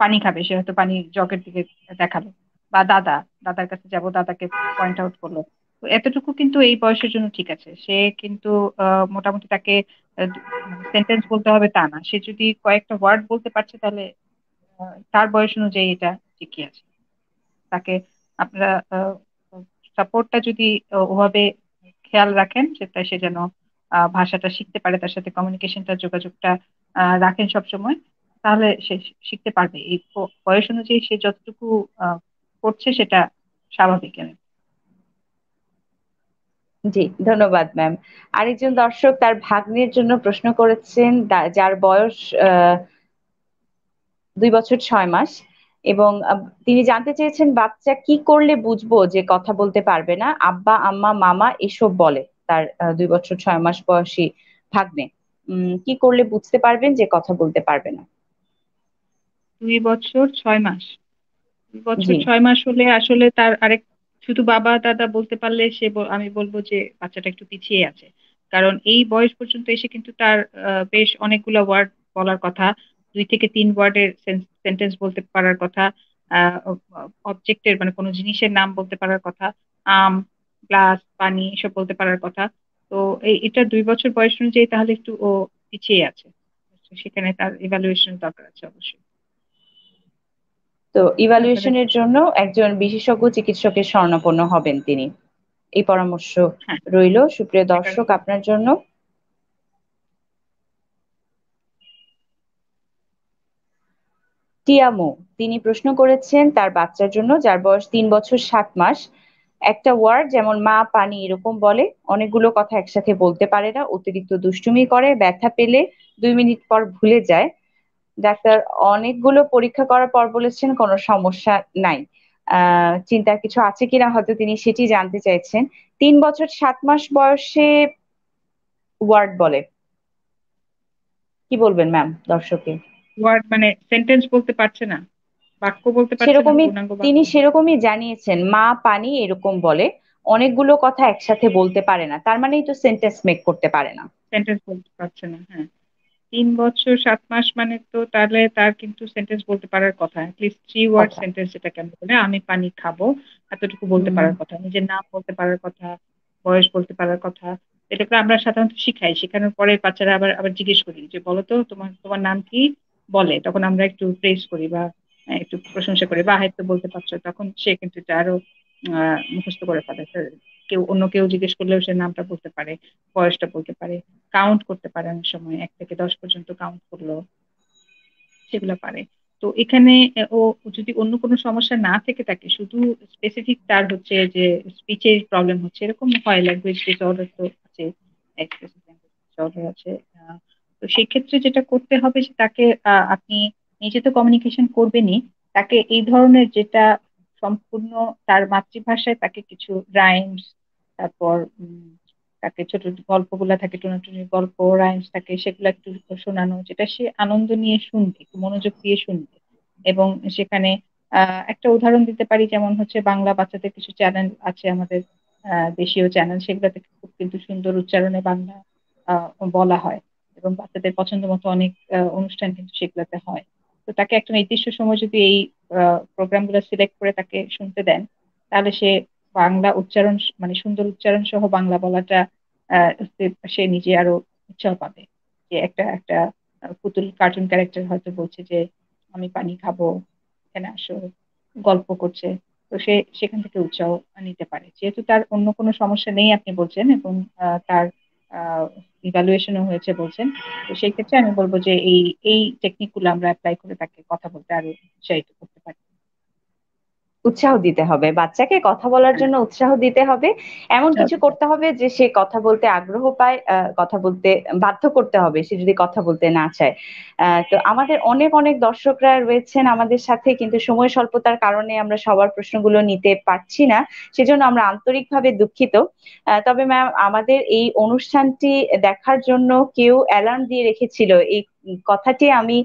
S2: পানি খাবে সে হয়তো পানি জগের দিকে দেখালো বা দাদা দাদার কাছে যাব দাদাকে পয়েন্ট আউট করলো এতটুকু কিন্তু এই বয়সের জন্য ঠিক আছে সে কিন্তু মোটামুটি তাকে সেন্টেন্স বলতে হবে তা না সে যদি কয়েকটা ওয়ার্ড বলতে পারছে তাহলে তার বয়স অনুযায়ী এটা ঠিকই আছে তাকে আপনারা সাপোর্টটা যদি ওভাবে খেয়াল রাখেন সেটা সে যেন ভাষাটা শিখতে পারে তার সাথে কমিউনিকেশনটা যোগাযোগটা রাখেন সবসময় তাহলে সে শিখতে পারবে এই বয়স অনুযায়ী সে যতটুকু করছে সেটা স্বাভাবিক
S1: জি ধন্যবাদ ম্যাম আরেকজন দর্শক তার ভাগ্নের জন্য প্রশ্ন করেছেন যার বয়স দুই বছর ছয় মাস এবং তিনি জানতে চেয়েছেন বাচ্চা কি করলে বুঝবো যে কথা বলতে পারবে না আব্বা আম্মা মামা এসব বলে তার দুই বছর ছয় মাস বয়সী
S2: ভাগ্নে কি করলে বুঝতে পারবেন যে কথা বলতে পারবে না দুই বছর ছয় মাস দুই বছর ছয় মাস হলে আসলে তার আরেক শুধু বাবা দাদা বলতে পারলে সে আমি বলবো যে বাচ্চাটা একটু পিছিয়ে আছে কারণ এই বয়স পর্যন্ত এসে কিন্তু তার বেশ অনেকগুলো ওয়ার্ড বলার কথা দুই থেকে তিন ওয়ার্ডের সেন্টেন্স বলতে পারার কথা অবজেক্টের মানে কোনো জিনিসের নাম বলতে পারার কথা আম গ্লাস পানি এসব বলতে পারার কথা তো এটা দুই বছর বয়স অনুযায়ী তাহলে একটু ও পিছিয়ে আছে সেখানে তার ইভ্যালুয়েশন দরকার আছে অবশ্যই
S1: তো এর জন্য একজন বিশেষজ্ঞ চিকিৎসকের স্বর্ণাপন্ন হবেন তিনি এই পরামর্শ হ্যাঁ। রইল সুপ্রিয় দর্শক আপনার জন্য টিয়ামো তিনি প্রশ্ন করেছেন তার বাচ্চার জন্য যার বয়স তিন বছর সাত মাস একটা ওয়ার্ড যেমন মা পানি এরকম বলে অনেকগুলো কথা একসাথে বলতে পারে না অতিরিক্ত দুষ্টুমি করে ব্যথা পেলে দুই মিনিট পর ভুলে যায় ডাক্তার অনেকগুলো পরীক্ষা করার পর বলেছেন কোনো সমস্যা নাই চিন্তা কিছু আছে কিনা হয়তো তিনি সেটি জানতে চাইছেন তিন বছর সাত মাস বয়সে ওয়ার্ড বলে
S2: কি বলবেন ম্যাম দর্শককে ওয়ার্ড মানে সেন্টেন্স বলতে পারছে না বাক্য বলতে পারছে সেরকমই তিনি
S1: সেরকমই জানিয়েছেন মা পানি এরকম বলে অনেকগুলো কথা একসাথে বলতে পারে না তার মানেই তো সেন্টেন্স মেক করতে পারে না
S2: সেন্টেন্স বলতে পারছে না হ্যাঁ তিন বছর সাত মাস মানে তো তাহলে তার কিন্তু সেন্টেন্স বলতে পারার কথা অ্যাটলিস্ট থ্রি ওয়ার্ড সেন্টেন্স যেটা কেন বলে আমি পানি খাবো এতটুকু বলতে পারার কথা নিজের নাম বলতে পারার কথা বয়স বলতে পারার কথা এটাকে আমরা সাধারণত শিখাই শেখানোর পরে বাচ্চারা আবার আবার জিজ্ঞেস করি যে বলো তো তোমার তোমার নাম কি বলে তখন আমরা একটু প্রেস করি বা একটু প্রশংসা করি বা হয়তো বলতে পারছো তখন সে কিন্তু আরো মুখস্থ করে ফেলে কেউ অন্য কেউ জিজ্ঞেস করলেও সে নামটা বলতে পারে বয়সটা বলতে পারে কাউন্ট করতে পারে অনেক সময় এক থেকে দশ পর্যন্ত কাউন্ট করলো সেগুলো পারে তো এখানে ও যদি অন্য কোনো সমস্যা না থেকে থাকে শুধু স্পেসিফিক তার হচ্ছে যে স্পিচের প্রবলেম হচ্ছে এরকম হয় ল্যাঙ্গুয়েজ ডিসঅর্ডার তো আছে আছে তো সেক্ষেত্রে যেটা করতে হবে যে তাকে আপনি নিজে তো কমিউনিকেশন করবেনই তাকে এই ধরনের যেটা সম্পূর্ণ তার মাতৃভাষায় তাকে কিছু রাইমস তারপর তাকে ছোট গল্পগুলো থাকে টুনাটুনির গল্প রাইমস থাকে সেগুলো একটু শোনানো যেটা সে আনন্দ নিয়ে শুনবে একটু মনোযোগ দিয়ে শুনবে এবং সেখানে একটা উদাহরণ দিতে পারি যেমন হচ্ছে বাংলা বাচ্চাদের কিছু চ্যানেল আছে আমাদের দেশীয় চ্যানেল সেগুলোতে খুব কিন্তু সুন্দর উচ্চারণে বাংলা বলা হয় এবং বাচ্চাদের পছন্দ মতো অনেক অনুষ্ঠান কিন্তু সেগুলোতে হয় তো তাকে একটা নির্দিষ্ট সময় যদি এই প্রোগ্রামগুলো সিলেক্ট করে তাকে শুনতে দেন তাহলে সে বাংলা উচ্চারণ মানে সুন্দর উচ্চারণ সহ বাংলা বলাটা সে নিজে আরো উৎসাহ পাবে যে একটা একটা পুতুল কার্টুন ক্যারেক্টার হয়তো বলছে যে আমি পানি খাবো এখানে আসো গল্প করছে তো সে সেখান থেকে উৎসাহ নিতে পারে যেহেতু তার অন্য কোনো সমস্যা নেই আপনি বলছেন এবং তার ইভ্যালুয়েশনও হয়েছে বলছেন তো সেই ক্ষেত্রে আমি বলবো যে এই এই টেকনিকগুলো আমরা অ্যাপ্লাই করে তাকে কথা বলতে আরো উৎসাহিত করতে পারি
S1: উৎসাহ দিতে হবে বাচ্চাকে কথা বলার জন্য উৎসাহ দিতে হবে এমন আচ্ছা। কিছু করতে হবে যে সে কথা বলতে আগ্রহ পায় কথা বলতে বাধ্য করতে হবে সে যদি কথা বলতে না চায় তো আমাদের অনেক অনেক দর্শকরা রয়েছেন আমাদের সাথে কিন্তু সময় স্বল্পতার কারণে আমরা সবার প্রশ্নগুলো নিতে পারছি না সেজন্য আমরা আন্তরিকভাবে দুঃখিত তবে ম্যাম আমাদের এই অনুষ্ঠানটি দেখার জন্য কেউ অ্যালার্ম দিয়ে রেখেছিল এই কথাটি আমি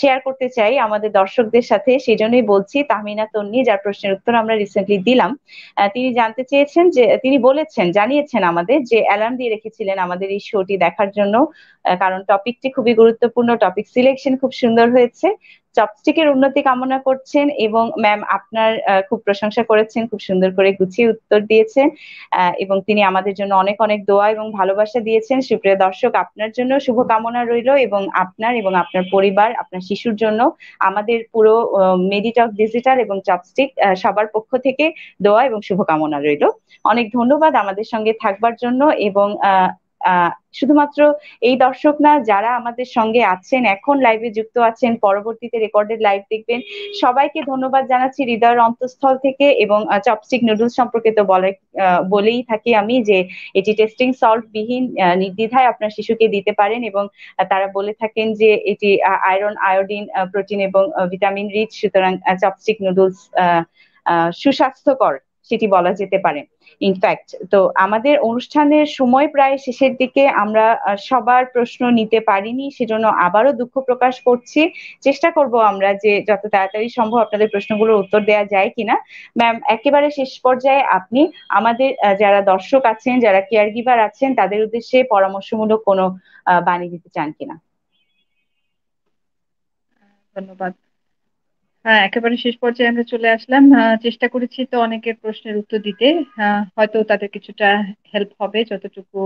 S1: শেয়ার করতে চাই আমাদের দর্শকদের সাথে সেই জন্যই বলছি তাহমিনা তন্নি যার প্রশ্নের উত্তর আমরা রিসেন্টলি দিলাম তিনি জানতে চেয়েছেন যে তিনি বলেছেন জানিয়েছেন আমাদের যে অ্যালার্ম দিয়ে রেখেছিলেন আমাদের এই শোটি দেখার জন্য কারণ টপিকটি খুবই গুরুত্বপূর্ণ টপিক সিলেকশন খুব সুন্দর হয়েছে চপস্টিকের উন্নতি কামনা করছেন এবং ম্যাম আপনার খুব প্রশংসা করেছেন খুব সুন্দর করে গুছিয়ে উত্তর দিয়েছেন এবং তিনি আমাদের জন্য অনেক অনেক দোয়া এবং ভালোবাসা দিয়েছেন সুপ্রিয় দর্শক আপনার জন্য শুভকামনা রইল এবং আপনার এবং আপনার পরিবার আপনার শিশুর জন্য আমাদের পুরো মেডিটক ডিজিটাল এবং চপস্টিক সবার পক্ষ থেকে দোয়া এবং শুভকামনা রইল অনেক ধন্যবাদ আমাদের সঙ্গে থাকবার জন্য এবং শুধুমাত্র এই দর্শক না যারা আমাদের সঙ্গে আছেন এখন লাইভে যুক্ত আছেন পরবর্তীতে রেকর্ডেড লাইভ দেখবেন সবাইকে ধন্যবাদ জানাচ্ছি হৃদয়ের অন্তঃস্থল থেকে এবং চপস্টিক নুডলস সম্পর্কে তো বলে বলেই থাকি আমি যে এটি টেস্টিং সল্ট বিহীন নির্দ্বিধায় আপনার শিশুকে দিতে পারেন এবং তারা বলে থাকেন যে এটি আয়রন আয়োডিন প্রোটিন এবং ভিটামিন রিচ সুতরাং চপস্টিক নুডলস সুস্বাস্থ্যকর সেটি বলা যেতে পারে ইনফ্যাক্ট তো আমাদের অনুষ্ঠানের সময় প্রায় শেষের দিকে আমরা সবার প্রশ্ন নিতে পারিনি সেজন্য আবারও দুঃখ প্রকাশ করছি চেষ্টা করব আমরা যে যত তাড়াতাড়ি সম্ভব আপনাদের প্রশ্নগুলোর উত্তর দেওয়া যায় কিনা ম্যাম একেবারে শেষ পর্যায়ে আপনি আমাদের যারা দর্শক আছেন যারা কেয়ার গিভার আছেন তাদের উদ্দেশ্যে পরামর্শমূলক কোনো বাণী দিতে চান কিনা ধন্যবাদ
S2: হ্যাঁ একেবারে শেষ পর্যায়ে আমরা চলে আসলাম চেষ্টা করেছি তো অনেকের প্রশ্নের উত্তর দিতে হয়তো তাদের কিছুটা হেল্প হবে যতটুকু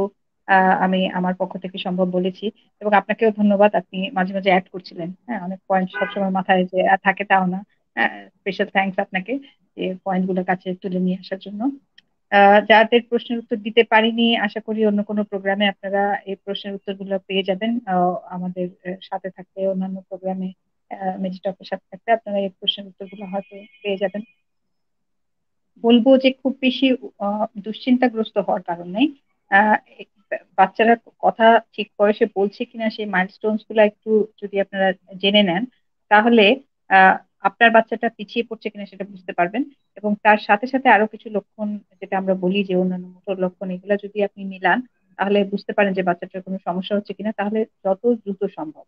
S2: আমি আমার পক্ষ থেকে সম্ভব বলেছি এবং আপনাকেও ধন্যবাদ আপনি মাঝে মাঝে অ্যাড করছিলেন হ্যাঁ অনেক পয়েন্ট সবসময় মাথায় যে থাকে তাও না স্পেশাল থ্যাংকস আপনাকে যে পয়েন্ট গুলো কাছে তুলে নিয়ে আসার জন্য যাদের প্রশ্নের উত্তর দিতে পারিনি আশা করি অন্য কোনো প্রোগ্রামে আপনারা এই প্রশ্নের উত্তরগুলো পেয়ে যাবেন আমাদের সাথে থাকতে অন্যান্য প্রোগ্রামে মেজি টপের সাথে থাকতে আপনারা এই প্রশ্নের উত্তরগুলো হয়তো পেয়ে যাবেন বলবো যে খুব বেশি দুশ্চিন্তাগ্রস্ত হওয়ার কারণ নেই বাচ্চারা কথা ঠিক বয়সে বলছে কিনা সেই মাইলস্টোনস গুলো একটু যদি আপনারা জেনে নেন তাহলে আপনার বাচ্চাটা পিছিয়ে পড়ছে কিনা সেটা বুঝতে পারবেন এবং তার সাথে সাথে আরো কিছু লক্ষণ যেটা আমরা বলি যে অন্যান্য মোটর লক্ষণ এগুলো যদি আপনি মিলান তাহলে বুঝতে পারেন যে বাচ্চাটার কোনো সমস্যা হচ্ছে কিনা তাহলে যত দ্রুত সম্ভব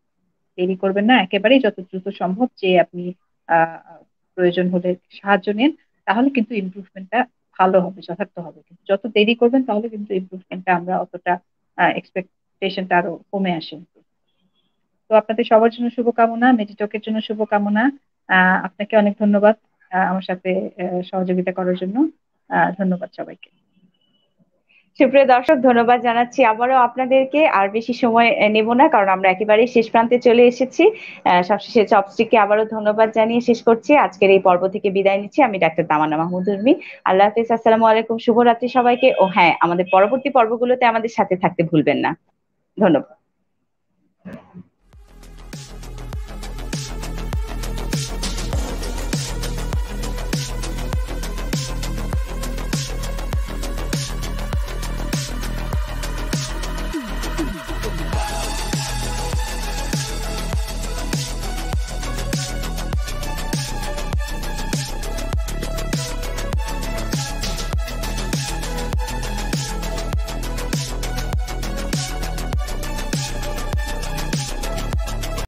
S2: দেরি করবেন না একেবারেই যত দ্রুত সম্ভব যে আপনি প্রয়োজন হলে সাহায্য নেন তাহলে কিন্তু ইমপ্রুভমেন্টটা ভালো হবে যথার্থ হবে কিন্তু যত দেরি করবেন তাহলে কিন্তু ইমপ্রুভমেন্টটা আমরা অতটা এক্সপেকটেশনটা আরো কমে আসে তো আপনাদের সবার জন্য শুভকামনা মেডিটকের জন্য শুভকামনা আপনাকে অনেক ধন্যবাদ আমার সাথে সহযোগিতা করার জন্য ধন্যবাদ সবাইকে
S1: সুপ্রিয় দর্শক ধন্যবাদ জানাচ্ছি আবারও আপনাদেরকে আর বেশি সময় নেব না কারণ আমরা একেবারে শেষ প্রান্তে চলে এসেছি সবশেষে চপস্টিককে আবারও ধন্যবাদ জানিয়ে শেষ করছি আজকের এই পর্ব থেকে বিদায় নিচ্ছি আমি ডাক্তার তামানা মাহমুদ উর্মি আল্লাহ হাফিজ আসসালামু আলাইকুম শুভরাত্রি সবাইকে ও হ্যাঁ আমাদের পরবর্তী পর্বগুলোতে আমাদের সাথে থাকতে ভুলবেন না ধন্যবাদ